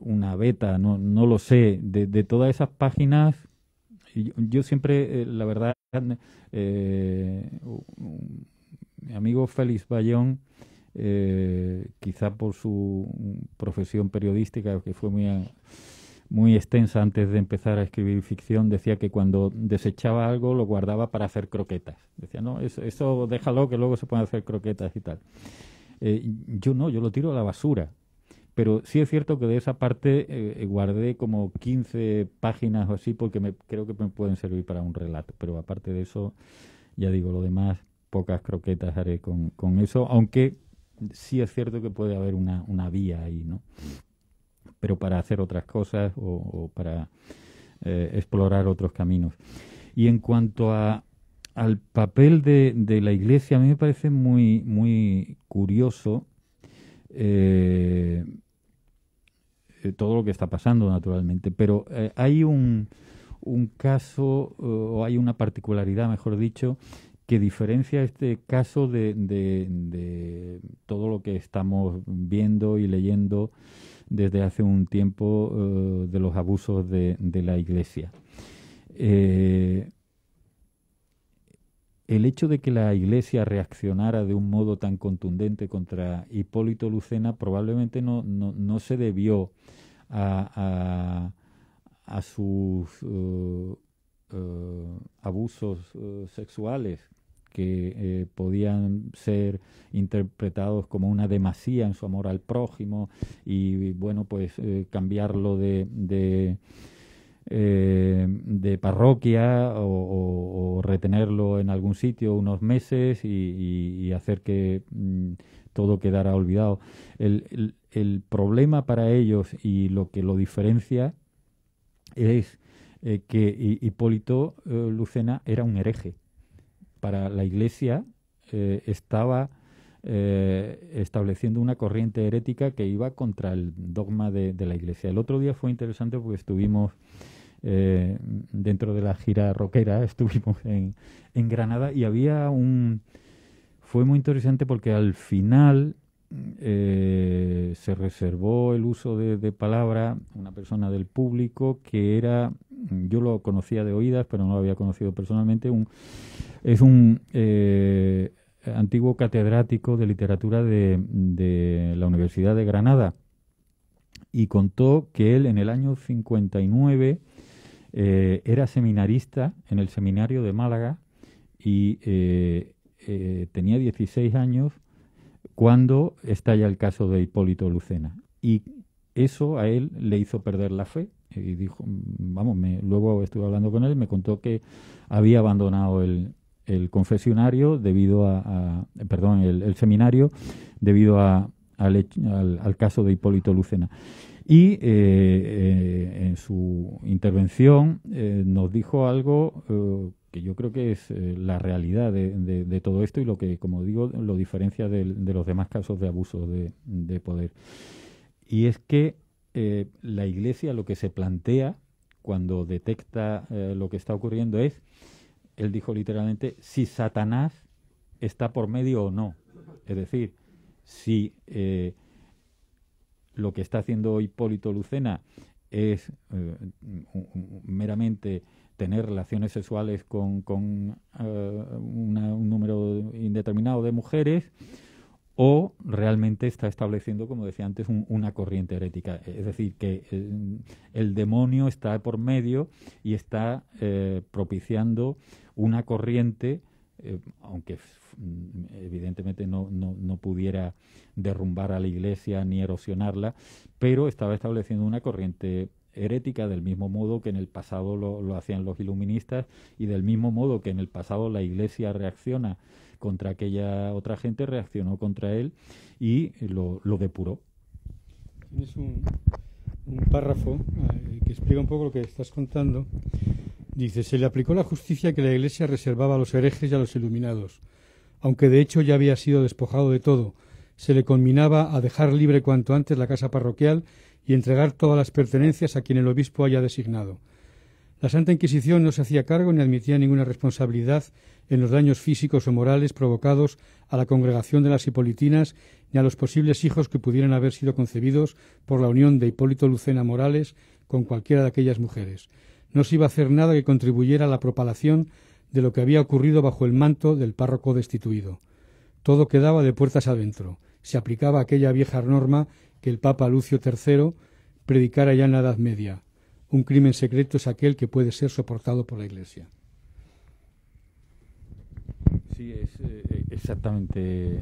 una beta, no, no lo sé. De, de todas esas páginas, yo, siempre, eh, la verdad, eh, mi amigo Félix Bayón, eh, quizá por su profesión periodística, que fue muy, muy extensa antes de empezar a escribir ficción, decía que cuando desechaba algo lo guardaba para hacer croquetas. Decía, no, eso, déjalo que luego se pueden hacer croquetas y tal. yo no, yo lo tiro a la basura. Pero sí es cierto que de esa parte eh, guardé como 15 páginas o así porque me, creo que me pueden servir para un relato. Pero aparte de eso, ya digo, lo demás, pocas croquetas haré con, eso, aunque sí es cierto que puede haber una, vía ahí, ¿no? Pero para hacer otras cosas o, para eh, explorar otros caminos. Y en cuanto a, al papel de, la Iglesia, a mí me parece muy, muy curioso. Eh, todo lo que está pasando, naturalmente. Pero eh, hay un, un caso, eh, o hay una particularidad, mejor dicho, que diferencia este caso de, de, de todo lo que estamos viendo y leyendo desde hace un tiempo eh, de los abusos de, de la Iglesia. el hecho de que la Iglesia reaccionara de un modo tan contundente contra Hipólito Lucena probablemente no, no, no se debió a, a, sus eh, eh, abusos eh, sexuales que podían ser interpretados como una demasía en su amor al prójimo y, bueno, pues cambiarlo de, de parroquia o, retenerlo en algún sitio unos meses y, hacer que mm, todo quedara olvidado. el, el problema para ellos y lo que lo diferencia es eh, que Hipólito eh, Lucena era un hereje. Para la Iglesia eh, estaba estableciendo una corriente herética que iba contra el dogma de, la Iglesia. El otro día fue interesante porque estuvimos dentro de la gira roquera, estuvimos en, en Granada y había un... Fue muy interesante porque al final eh, se reservó el uso de, palabra una persona del público que era, yo lo conocía de oídas, pero no lo había conocido personalmente, un, es un eh, antiguo catedrático de literatura de, la Universidad de Granada y contó que él en el año 59 eh, era seminarista en el seminario de Málaga y tenía 16 años cuando estalla el caso de Hipólito Lucena. Y eso a él le hizo perder la fe y dijo, mm, vamos, luego estuve hablando con él y me contó que había abandonado el, confesionario debido a, perdón, el, seminario debido al, caso de Hipólito Lucena. Y eh, eh, en su intervención eh, nos dijo algo yo creo que es eh, la realidad de, de, todo esto y lo que, como digo, lo diferencia de, los demás casos de abuso de, poder. Y es que eh, la Iglesia lo que se plantea cuando detecta eh, lo que está ocurriendo es, él dijo literalmente, si Satanás está por medio o no. Es decir, si lo que está haciendo Hipólito Lucena es meramente tener relaciones sexuales con, eh, un número indeterminado de mujeres o realmente está estableciendo, como decía antes, una corriente herética. Es decir, que el, demonio está por medio y está eh, propiciando una corriente, eh, aunque evidentemente no, no, pudiera derrumbar a la Iglesia ni erosionarla, pero estaba estableciendo una corriente herética, del mismo modo que en el pasado lo, hacían los iluministas y del mismo modo que en el pasado la Iglesia reacciona contra aquella otra gente, reaccionó contra él y lo, depuró. Tienes un, párrafo eh, que explica un poco lo que estás contando. Dice, se le aplicó la justicia que la Iglesia reservaba a los herejes y a los iluminados, aunque de hecho ya había sido despojado de todo. Se le conminaba a dejar libre cuanto antes la casa parroquial y entregar todas las pertenencias a quien el obispo haya designado. La Santa Inquisición no se hacía cargo ni admitía ninguna responsabilidad en los daños físicos o morales provocados a la congregación de las hipolitinas ni a los posibles hijos que pudieran haber sido concebidos por la unión de Hipólito Lucena Morales con cualquiera de aquellas mujeres. No se iba a hacer nada que contribuyera a la propalación de lo que había ocurrido bajo el manto del párroco destituido. Todo quedaba de puertas adentro se aplicaba aquella vieja norma que el Papa Lucio III predicara ya en la Edad Media. Un crimen secreto es aquel que puede ser soportado por la Iglesia. Sí, es eh, exactamente,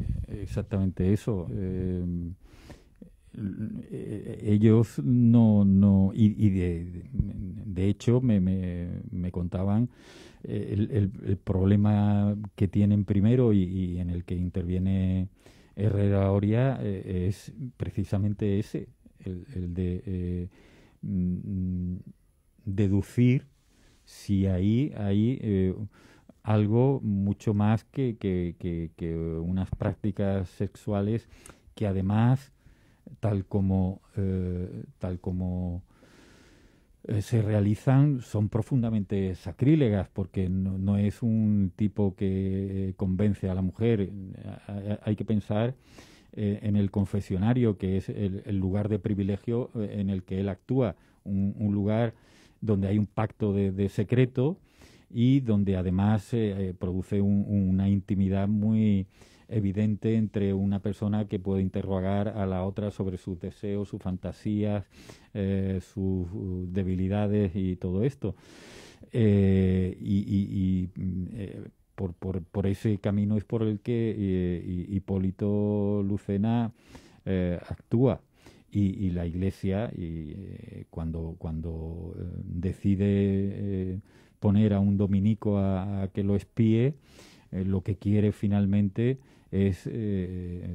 eso. Eh, ellos no, y, de, hecho me, me, contaban eh, el, problema que tienen primero y en el que interviene Herrera eh, es precisamente ese, el, de eh, mm, mm, deducir si ahí hay eh, algo mucho más que, que, unas prácticas sexuales que además, tal como, tal como eh, se realizan son profundamente sacrílegas porque no, es un tipo que eh, convence a la mujer. Eh, hay que pensar en el confesionario, que es el, lugar de privilegio en el que él actúa, un, lugar donde hay un pacto de, secreto y donde además se produce una intimidad muy evidente entre una persona que puede interrogar a la otra sobre sus deseos, sus fantasías, eh, sus uh, debilidades y todo esto. Eh, y, mm, eh, por, por, por, ese camino es por el que Hipólito Lucena actúa. Y, la Iglesia, y, cuando, cuando decide poner a un dominico a, que lo espíe, lo que quiere finalmente es eh,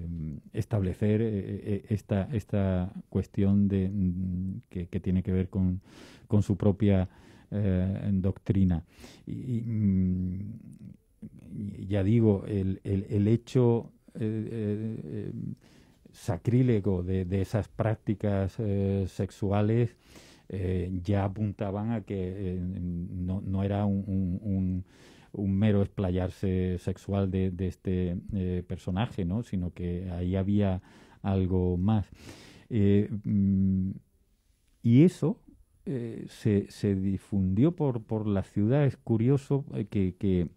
establecer eh, eh, esta, esta cuestión de, mm, que, tiene que ver con, su propia doctrina. Y, mm, ya digo, el, hecho sacrílego de, esas prácticas sexuales ya apuntaban a que no, era un un mero explayarse sexual de, este eh, personaje, ¿no? sino que ahí había algo más. Eh, mm, y eso eh, se, se, difundió por, por, la ciudad. Es curioso que, que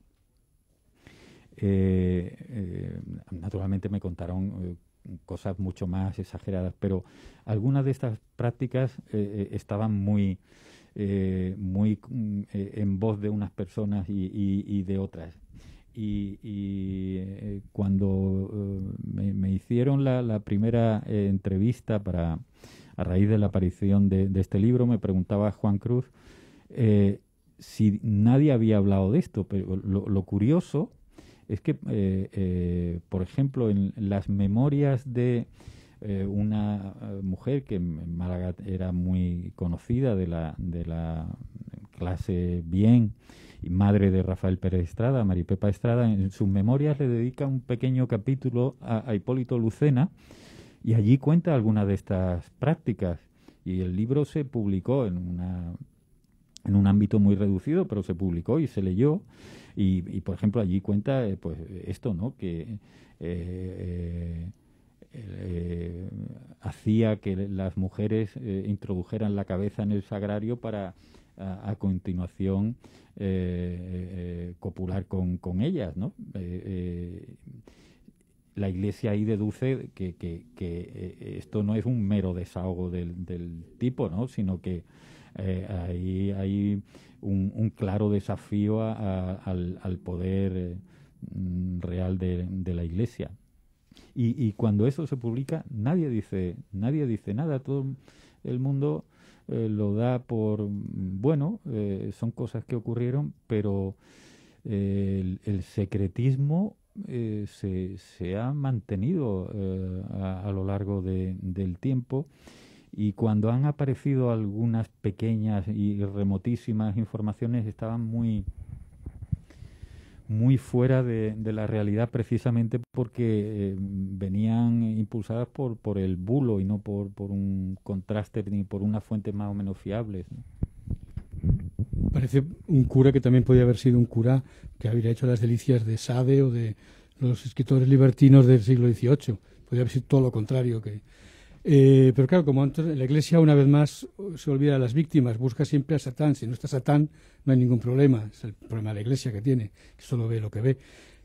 naturalmente me contaron cosas mucho más exageradas, pero algunas de estas prácticas estaban muy eh, muy mm, eh, en voz de unas personas y, de otras. Y, eh, cuando me, hicieron la, primera entrevista para a raíz de la aparición de, este libro, me preguntaba Juan Cruz si nadie había hablado de esto. Pero lo curioso es que, por ejemplo, en las memorias de eh, una eh, mujer que en Málaga era muy conocida de la, de la clase bien, y madre de Rafael Pérez Estrada, Maripepa Estrada, en sus memorias le dedica un pequeño capítulo a, Hipólito Lucena y allí cuenta algunas de estas prácticas. Y el libro se publicó en una en un ámbito muy reducido, pero se publicó y se leyó. Y, por ejemplo, allí cuenta eh, pues esto, ¿no? Que eh, hacía que las mujeres eh, introdujeran la cabeza en el sagrario para a, continuación eh, copular con, ellas, ¿no? la Iglesia ahí deduce que, esto no es un mero desahogo del, tipo, ¿no? sino que ahí hay un, claro desafío al, poder real de la Iglesia. Y, y, cuando eso se publica, nadie dice, nadie dice nada, todo el mundo eh, lo da por mm, bueno, eh, son cosas que ocurrieron, pero eh, el, secretismo se, se, ha mantenido a, a, lo largo de, del tiempo y cuando han aparecido algunas pequeñas y remotísimas informaciones estaban muy muy fuera de, la realidad precisamente porque eh, venían impulsadas por, por el bulo y no por, por un contraste ni por una fuente más o menos fiable. Parece un cura que también podía haber sido un cura que habría hecho las delicias de Sade o de los escritores libertinos del siglo XVIII. Podría haber sido todo lo contrario, que eh, pero claro, como antes, la Iglesia una vez más se olvida de las víctimas, busca siempre a Satán. Si no está Satán, no hay ningún problema. Es el problema de la Iglesia que tiene, que solo ve lo que ve.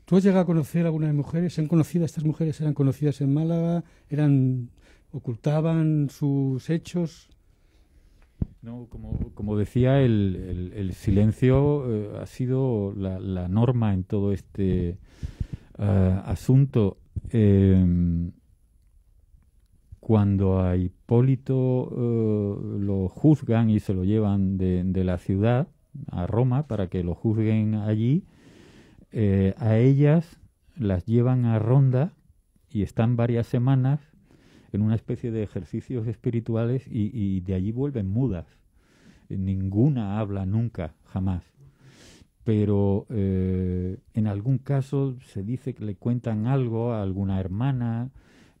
¿Tú has llegado a conocer algunas mujeres? ¿Se han conocido estas mujeres? ¿Eran conocidas en Málaga? ¿Eran ocultaban sus hechos? No, como, decía, el, silencio eh, ha sido la, norma en todo este eh, asunto cuando a Hipólito eh, lo juzgan y se lo llevan de, la ciudad a Roma para que lo juzguen allí, eh, a ellas las llevan a Ronda y están varias semanas en una especie de ejercicios espirituales y, de allí vuelven mudas. Ninguna habla nunca, jamás pero eh, en algún caso se dice que le cuentan algo a alguna hermana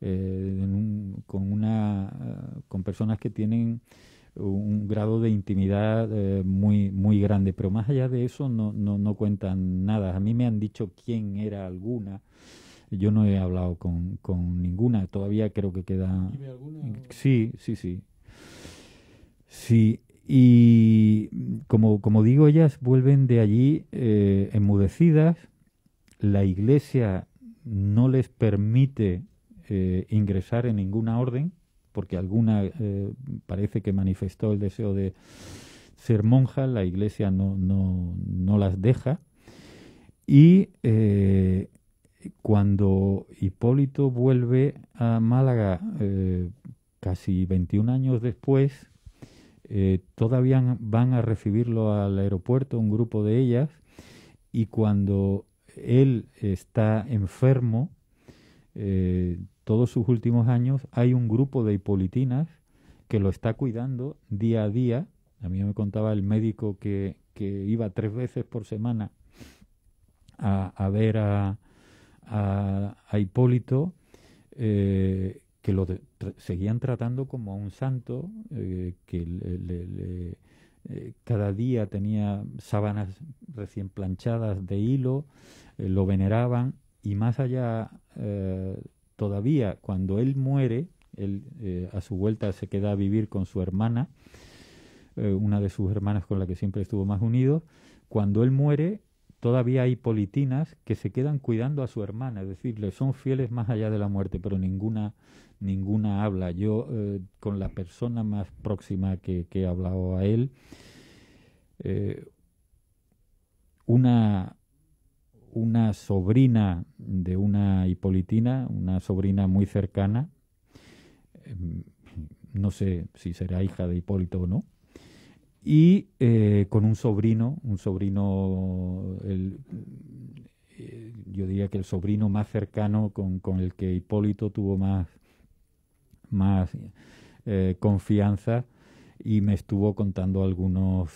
eh, con, una, eh, con personas que tienen un grado de intimidad eh, muy muy grande pero más allá de eso no, cuentan nada a mí me han dicho quién era alguna yo no he hablado con, con ninguna todavía creo que queda sí sí sí sí y como, como digo ellas vuelven de allí enmudecidas la iglesia no les permite eh, ingresar en ninguna orden, porque alguna eh, parece que manifestó el deseo de ser monja, la iglesia no, las deja. Y eh, cuando Hipólito vuelve a Málaga casi 21 años después, todavía van a recibirlo al aeropuerto un grupo de ellas y cuando él está enfermo, todos sus últimos años, hay un grupo de hipolitinas que lo está cuidando día a día. A mí me contaba el médico que, iba tres veces por semana a, ver a, Hipólito, eh, que lo seguían tratando como a un santo, eh, que eh, cada día tenía sábanas recién planchadas de hilo, lo veneraban y más allá todavía cuando él muere, él eh, a su vuelta se queda a vivir con su hermana, eh, una de sus hermanas con la que siempre estuvo más unido, cuando él muere todavía hay politinas que se quedan cuidando a su hermana, es decir, le son fieles más allá de la muerte, pero ninguna ninguna habla. Yo eh, con la persona más próxima que, que he hablado a él, una una sobrina de una hipolitina, una sobrina muy cercana, em, no sé si será hija de Hipólito o no, y eh, con un sobrino, un sobrino, eh, yo diría que el sobrino más cercano con, el que Hipólito tuvo más, más eh, confianza y me estuvo contando algunos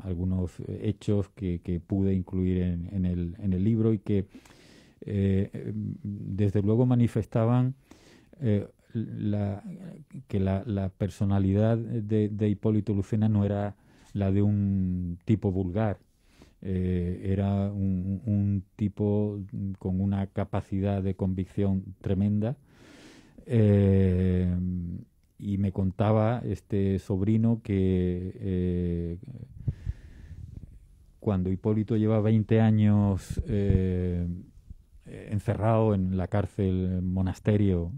algunos hechos que, pude incluir en, el, en, el, libro y que eh, desde luego manifestaban eh, que la, la personalidad de, de, Hipólito Lucena no era la de un tipo vulgar, eh, era un, tipo con una capacidad de convicción tremenda y me contaba este sobrino que eh, cuando Hipólito lleva 20 años eh, encerrado en la cárcel monasterio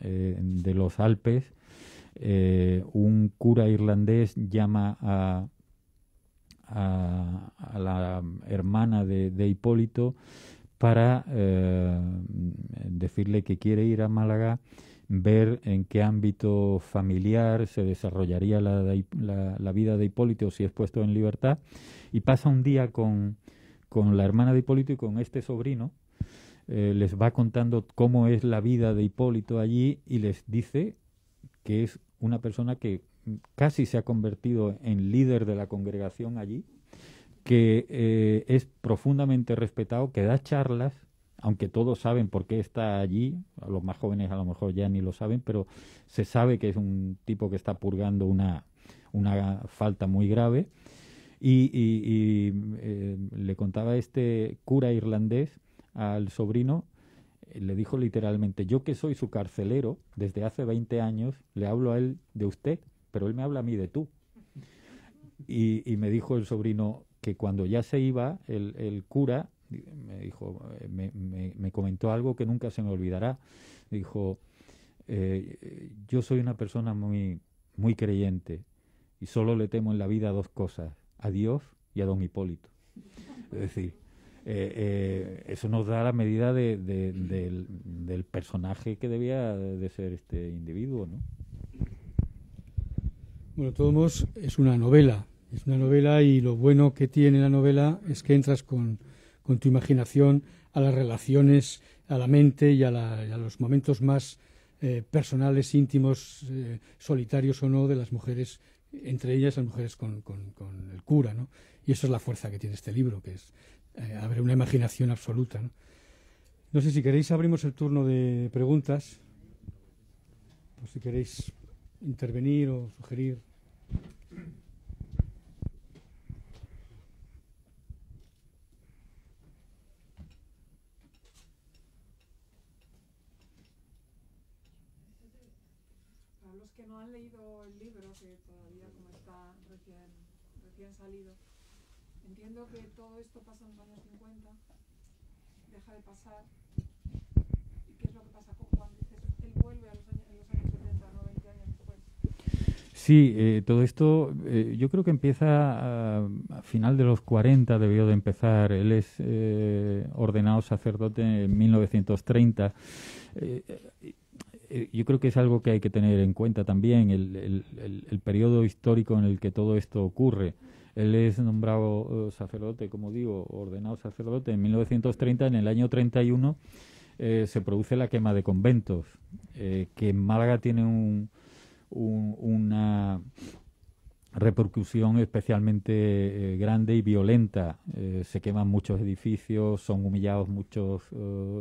eh, de los Alpes, un cura irlandés llama a, a, la hermana de Hipólito para decirle que quiere ir a Málaga ver en qué ámbito familiar se desarrollaría la, vida de Hipólito si es puesto en libertad, y pasa un día con, la hermana de Hipólito y con este sobrino, eh, les va contando cómo es la vida de Hipólito allí y les dice que es una persona que casi se ha convertido en líder de la congregación allí, que eh, es profundamente respetado, que da charlas, aunque todos saben por qué está allí, a los más jóvenes a lo mejor ya ni lo saben, pero se sabe que es un tipo que está purgando una, falta muy grave. Y, eh, le contaba este cura irlandés al sobrino, le dijo literalmente, yo que soy su carcelero desde hace 20 años, le hablo a él de usted, pero él me habla a mí de tú. Y, me dijo el sobrino que cuando ya se iba, el cura me dijo, eh, me, me, comentó algo que nunca se me olvidará. Dijo, eh, yo soy una persona muy, muy creyente y solo le temo en la vida dos cosas, a Dios y a don Hipólito. Es decir, eh, eso nos da la medida del, personaje que debía de ser este individuo, ¿no? Bueno, todos es una novela, es una novela y lo bueno que tiene la novela es que entras con con tu imaginación a las relaciones, a la mente y a, los momentos más eh, personales, íntimos, eh, solitarios o no, de las mujeres, entre ellas las mujeres con, el cura. ¿no? Y eso es la fuerza que tiene este libro, que es abrir eh, abre una imaginación absoluta. ¿no? sé si queréis, abrimos el turno de preguntas, si queréis intervenir o sugerir. recién salido. Entiendo que todo esto pasa en los años 50, deja de pasar. ¿Y qué es lo que pasa con Juan? Dices, él vuelve a los años, en los años 70, no 20 años después. Sí, eh, todo esto eh, yo creo que empieza a, final de los 40, debió de empezar. Él es eh, ordenado sacerdote en 1930 eh, yo creo que es algo que hay que tener en cuenta también, el, el, el, periodo histórico en el que todo esto ocurre. Él es nombrado eh, sacerdote, como digo, ordenado sacerdote en 1930. En el año 31 eh, se produce la quema de conventos, que en Málaga tiene un, una repercusión especialmente grande y violenta. se queman muchos edificios, son humillados muchos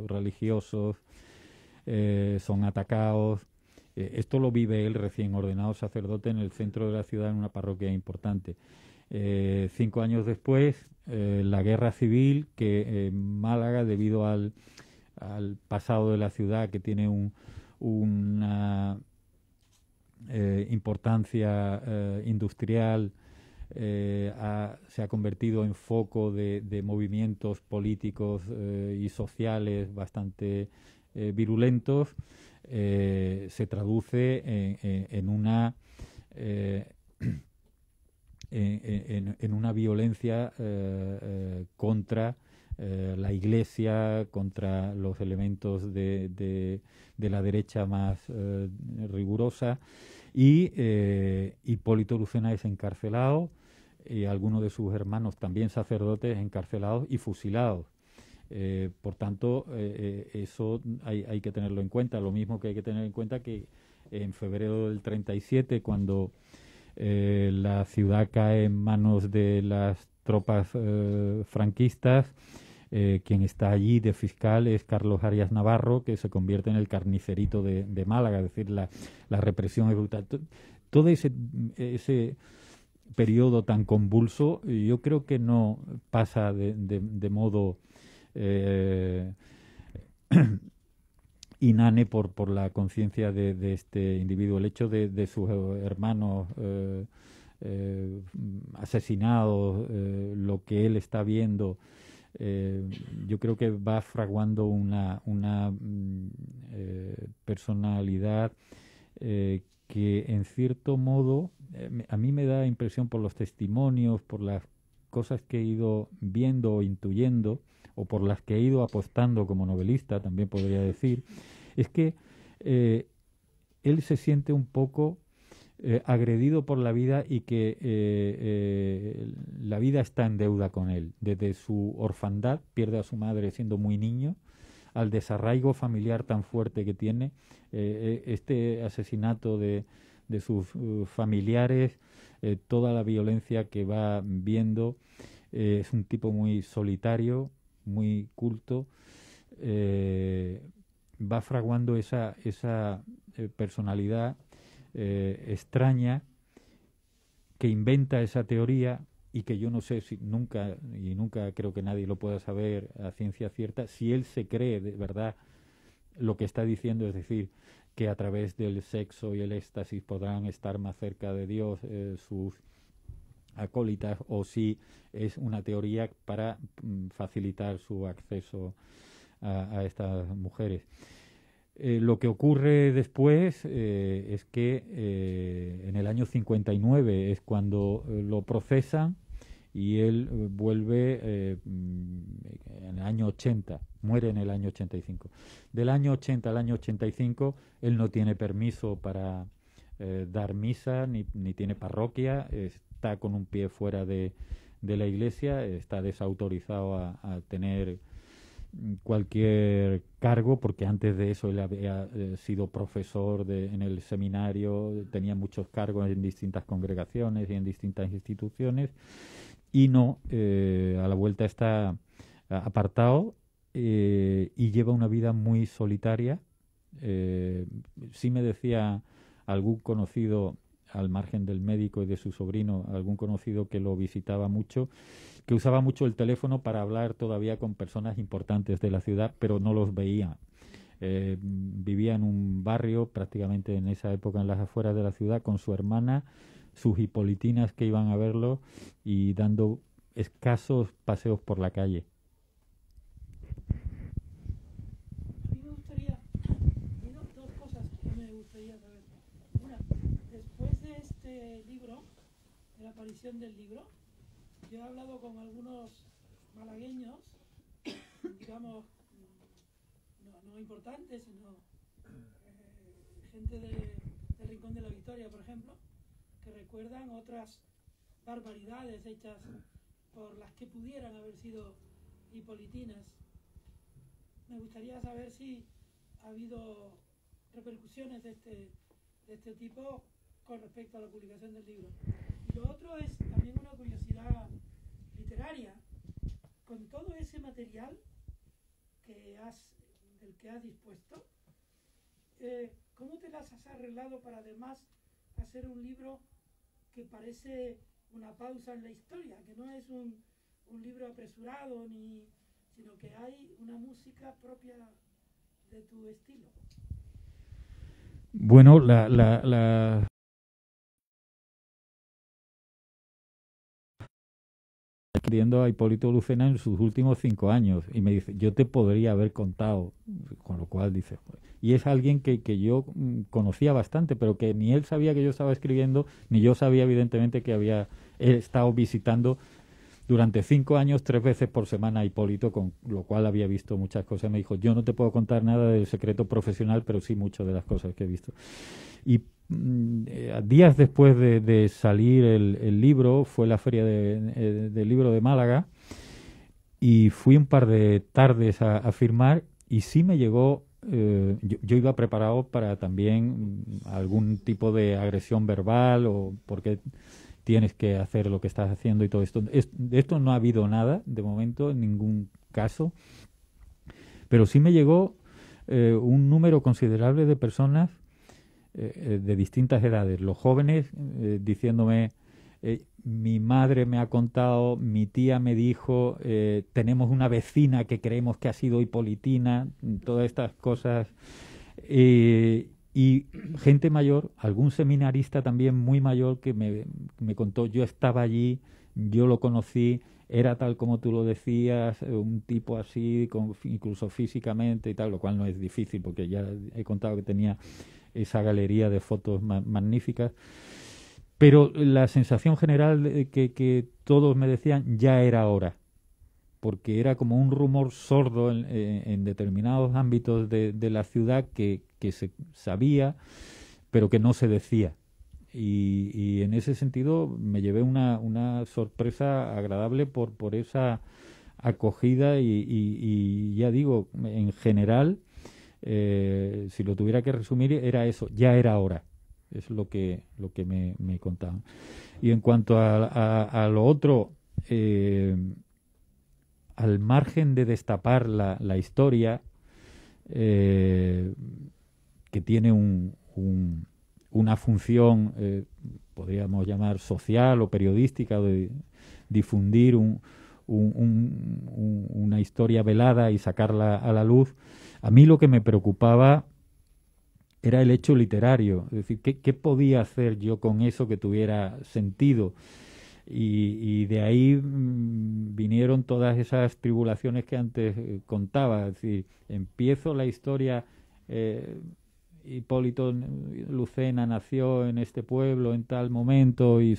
religiosos. Eh, son atacados. Eh, esto lo vive el recién ordenado sacerdote en el centro de la ciudad, en una parroquia importante. Eh, cinco años después, la guerra civil, que Málaga, debido al, pasado de la ciudad, que tiene un, una importancia industrial, se ha convertido en foco de, movimientos políticos y sociales bastante eh, virulentos eh, se traduce en, una eh, en, una violencia contra la Iglesia, contra los elementos de, de la derecha más rigurosa. Y Hipólito Lucena es encarcelado y algunos de sus hermanos, también sacerdotes, encarcelados y fusilados. Eh, por tanto, eh, eh, eso hay, que tenerlo en cuenta. Lo mismo que hay que tener en cuenta que en febrero del 37, cuando la ciudad cae en manos de las tropas franquistas, quien está allí de fiscal es Carlos Arias Navarro, que se convierte en el carnicerito de, Málaga, es decir, la, represión es brutal. Todo ese, ese periodo tan convulso, yo creo que no pasa de modo eh, inane por, por la conciencia de, este individuo. El hecho de, sus eh, hermanos eh, eh asesinados, lo que él está viendo, yo creo que va fraguando una, una mm, personalidad que en cierto modo a mí me da impresión por los testimonios, por las cosas que he ido viendo o intuyendo, o por las que he ido apostando como novelista, también podría decir, es que eh, él se siente un poco eh, agredido por la vida y que eh, la vida está en deuda con él. Desde su orfandad, pierde a su madre siendo muy niño, al desarraigo familiar tan fuerte que tiene, este asesinato de, de sus uh, familiares, toda la violencia que va viendo, es un tipo muy solitario, muy culto, eh, va fraguando esa, esa eh, personalidad eh, extraña que inventa esa teoría y que yo no sé si nunca, y nunca creo que nadie lo pueda saber a ciencia cierta, si él se cree de verdad lo que está diciendo, es decir, que a través del sexo y el éxtasis podrán estar más cerca de Dios eh, sus acólitas o si es una teoría para mm, facilitar su acceso a, estas mujeres. Eh, lo que ocurre después eh, es que eh, en el año 59 es cuando lo procesan y él vuelve mm, en el año 80, muere en el año 85. Del año 80 al año 85 él no tiene permiso para dar misa ni, ni tiene parroquia, es, está con un pie fuera de, la Iglesia, está desautorizado a, tener cualquier cargo, porque antes de eso él había eh, sido profesor en el seminario, tenía muchos cargos en distintas congregaciones y en distintas instituciones, y no, eh, a la vuelta está apartado eh, y lleva una vida muy solitaria. Eh, sí me decía algún conocido al margen del médico y de su sobrino, algún conocido que lo visitaba mucho, que usaba mucho el teléfono para hablar todavía con personas importantes de la ciudad, pero no los veía. Eh, vivía en un barrio prácticamente en esa época en las afueras de la ciudad con su hermana, sus hipolitinas que iban a verlo y dando escasos paseos por la calle. aparición del libro. Yo he hablado con algunos malagueños, digamos, no, importantes, sino eh, gente del Rincón de la Victoria, por ejemplo, que recuerdan otras barbaridades hechas por las que pudieran haber sido hipolitinas. Me gustaría saber si ha habido repercusiones de este, de este tipo con respecto a la publicación del libro lo otro es también una curiosidad literaria. Con todo ese material que has, del que has dispuesto, eh, ¿cómo te las has arreglado para además hacer un libro que parece una pausa en la historia, que no es un, un libro apresurado, ni, sino que hay una música propia de tu estilo? Bueno, la, la, a Hipólito Lucena en sus últimos cinco años y me dice, yo te podría haber contado, con lo cual dice, y es alguien que, que yo mm, conocía bastante, pero que ni él sabía que yo estaba escribiendo, ni yo sabía evidentemente que había eh, estado visitando durante cinco años, tres veces por semana Hipólito, con lo cual había visto muchas cosas. Me dijo, yo no te puedo contar nada del secreto profesional, pero sí muchas de las cosas que he visto. Y mm, eh, días después de, salir el, libro, fue la feria eh, del de, libro de Málaga, y fui un par de tardes a, firmar y sí me llegó, eh, yo, yo, iba preparado para también mm, algún tipo de agresión verbal o porque tienes que hacer lo que estás haciendo y todo esto. de esto no ha habido nada de momento, en ningún caso, pero sí me llegó eh, un número considerable de personas eh, eh, de distintas edades, los jóvenes diciéndome, mi madre me ha contado, mi tía me dijo, tenemos una vecina que creemos que ha sido hipolitina, todas estas cosas. Y, y gente mayor, algún seminarista también muy mayor que me, contó, yo estaba allí, yo lo conocí, era tal como tú lo decías, un tipo así, con, incluso físicamente y tal, lo cual no es difícil porque ya he contado que tenía esa galería de fotos magníficas. Pero la sensación general que, que, todos me decían ya era hora, porque era como un rumor sordo en, determinados ámbitos de la ciudad que, que se sabía, pero que no se decía. Y, en ese sentido me llevé una, una sorpresa agradable por, por esa acogida y, ya digo, en general, eh, si lo tuviera que resumir, era eso, ya era hora. Es lo que, lo que me, me contaban. Y en cuanto a, a, lo otro, eh, al margen de destapar la, la historia, eh, que tiene una función, eh, podríamos llamar social o periodística, de difundir una historia velada y sacarla a la luz, a mí lo que me preocupaba era el hecho literario, es decir, ¿qué, podía hacer yo con eso que tuviera sentido? Y, de ahí mm, vinieron todas esas tribulaciones que antes eh, contaba. Es decir, empiezo la historia eh, Hipólito Lucena nació en este pueblo en tal momento y,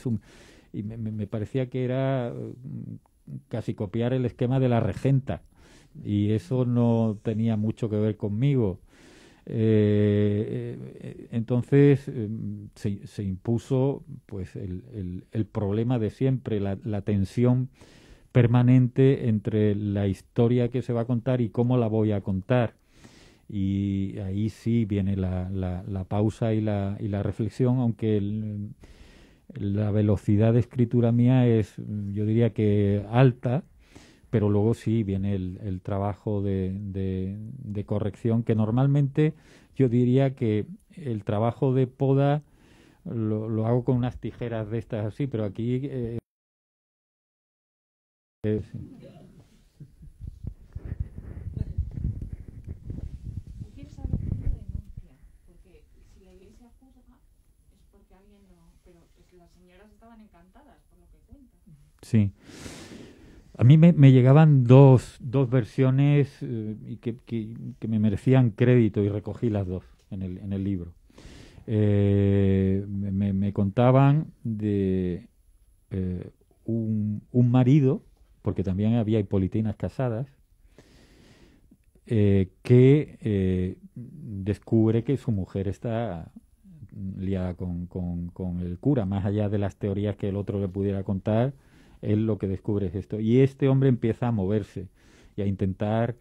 me, parecía que era mm, casi copiar el esquema de la regenta y eso no tenía mucho que ver conmigo. Eh, entonces mm, se, impuso pues el, problema de siempre, la tensión permanente entre la historia que se va a contar y cómo la voy a contar. Y ahí sí viene la, la, la pausa y la, y la reflexión, aunque la velocidad de escritura mía es, yo diría que alta, pero luego sí viene el, el trabajo de, de, corrección, que normalmente yo diría que el trabajo de poda lo, lo hago con unas tijeras de estas así, pero aquí... Eh, Sí. A mí me, llegaban dos, dos versiones eh, que, que, me merecían crédito y recogí las dos en el, en el libro. Eh, me, me, contaban de eh, un, un, marido, porque también había hipolitinas casadas, que descubre que su mujer está liada con el cura, más allá de las teorías que el otro le pudiera contar él lo que descubre es esto. Y este hombre empieza a moverse y a intentar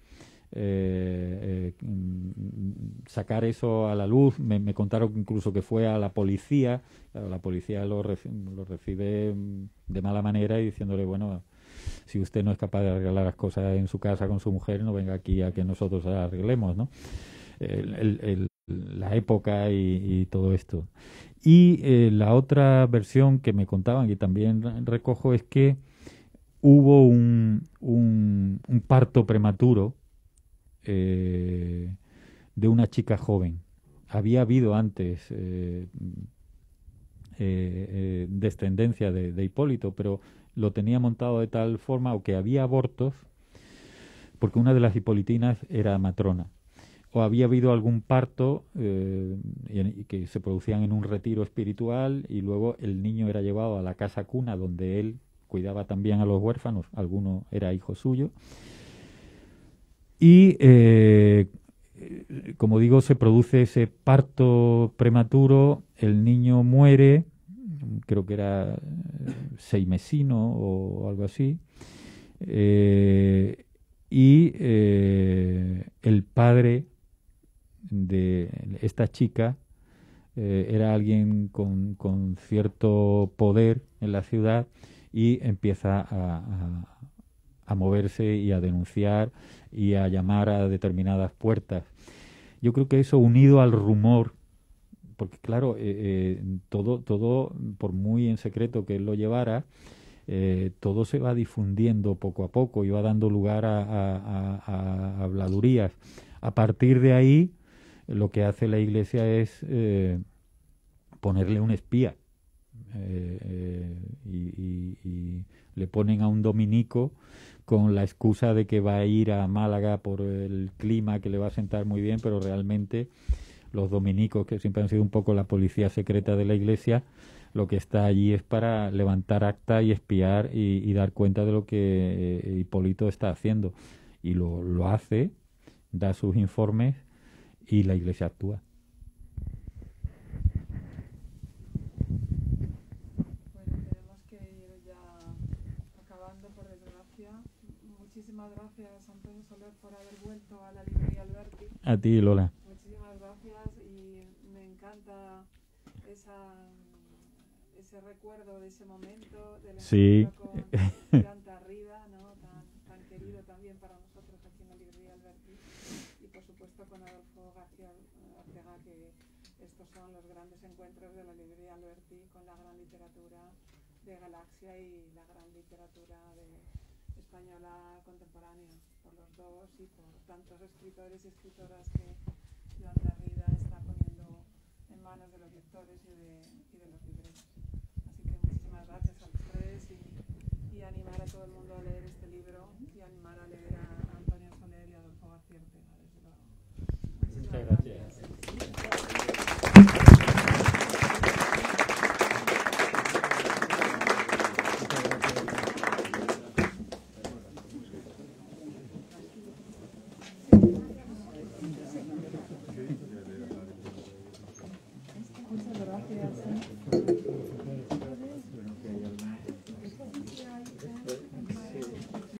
eh, eh, mm, sacar eso a la luz. Me, contaron incluso que fue a la policía. la policía lo, lo, recibe mm, de mala manera y diciéndole, bueno, si usted no es capaz de arreglar las cosas en su casa con su mujer, no venga aquí a que nosotros arreglemos, ¿no? el, la época y, todo esto. Y eh, la otra versión que me contaban y también recojo es que hubo un, un, parto prematuro eh, de una chica joven. Había habido antes eh, descendencia de, de Hipólito, pero lo tenía montado de tal forma o que había abortos, porque una de las hipolitinas era matrona había habido algún parto eh, que se producían en un retiro espiritual y luego el niño era llevado a la casa cuna donde él cuidaba también a los huérfanos, alguno era hijo suyo. Y eh, como digo, se produce ese parto prematuro, el niño muere, creo que era eh, seimesino o algo así, y el padre de esta chica eh, era alguien con, con, cierto poder en la ciudad y empieza a, a, moverse y a denunciar y a llamar a determinadas puertas. Yo creo que eso unido al rumor, porque claro, eh, eh, todo, todo, por muy en secreto que él lo llevara, todo se va difundiendo poco a poco y va dando lugar a habladurías. A partir de ahí, lo que hace la Iglesia es eh, ponerle un espía. Eh, eh, y, le ponen a un dominico con la excusa de que va a ir a Málaga por el clima que le va a sentar muy bien, pero realmente los dominicos, que siempre han sido un poco la policía secreta de la Iglesia, lo que está allí es para levantar acta y espiar y, dar cuenta de lo que Hipólito está haciendo. Y lo, lo hace, da sus informes y la iglesia actúa. Bueno, tenemos que ir ya acabando, por desgracia. Muchísimas gracias, Antonio Soler, por haber vuelto a la librería Alberti. A ti, Lola. Muchísimas gracias y me encanta esa, ese recuerdo de ese momento. De la sí. encuentros de la librería Alberti con la gran literatura de Galaxia y la gran literatura española contemporánea, por los dos y por tantos escritores y escritoras que Joan vida está poniendo en manos de los lectores y de, los libreros. Así que muchísimas gracias a los y, y animar a todo el mundo a leer este libro y animar a leer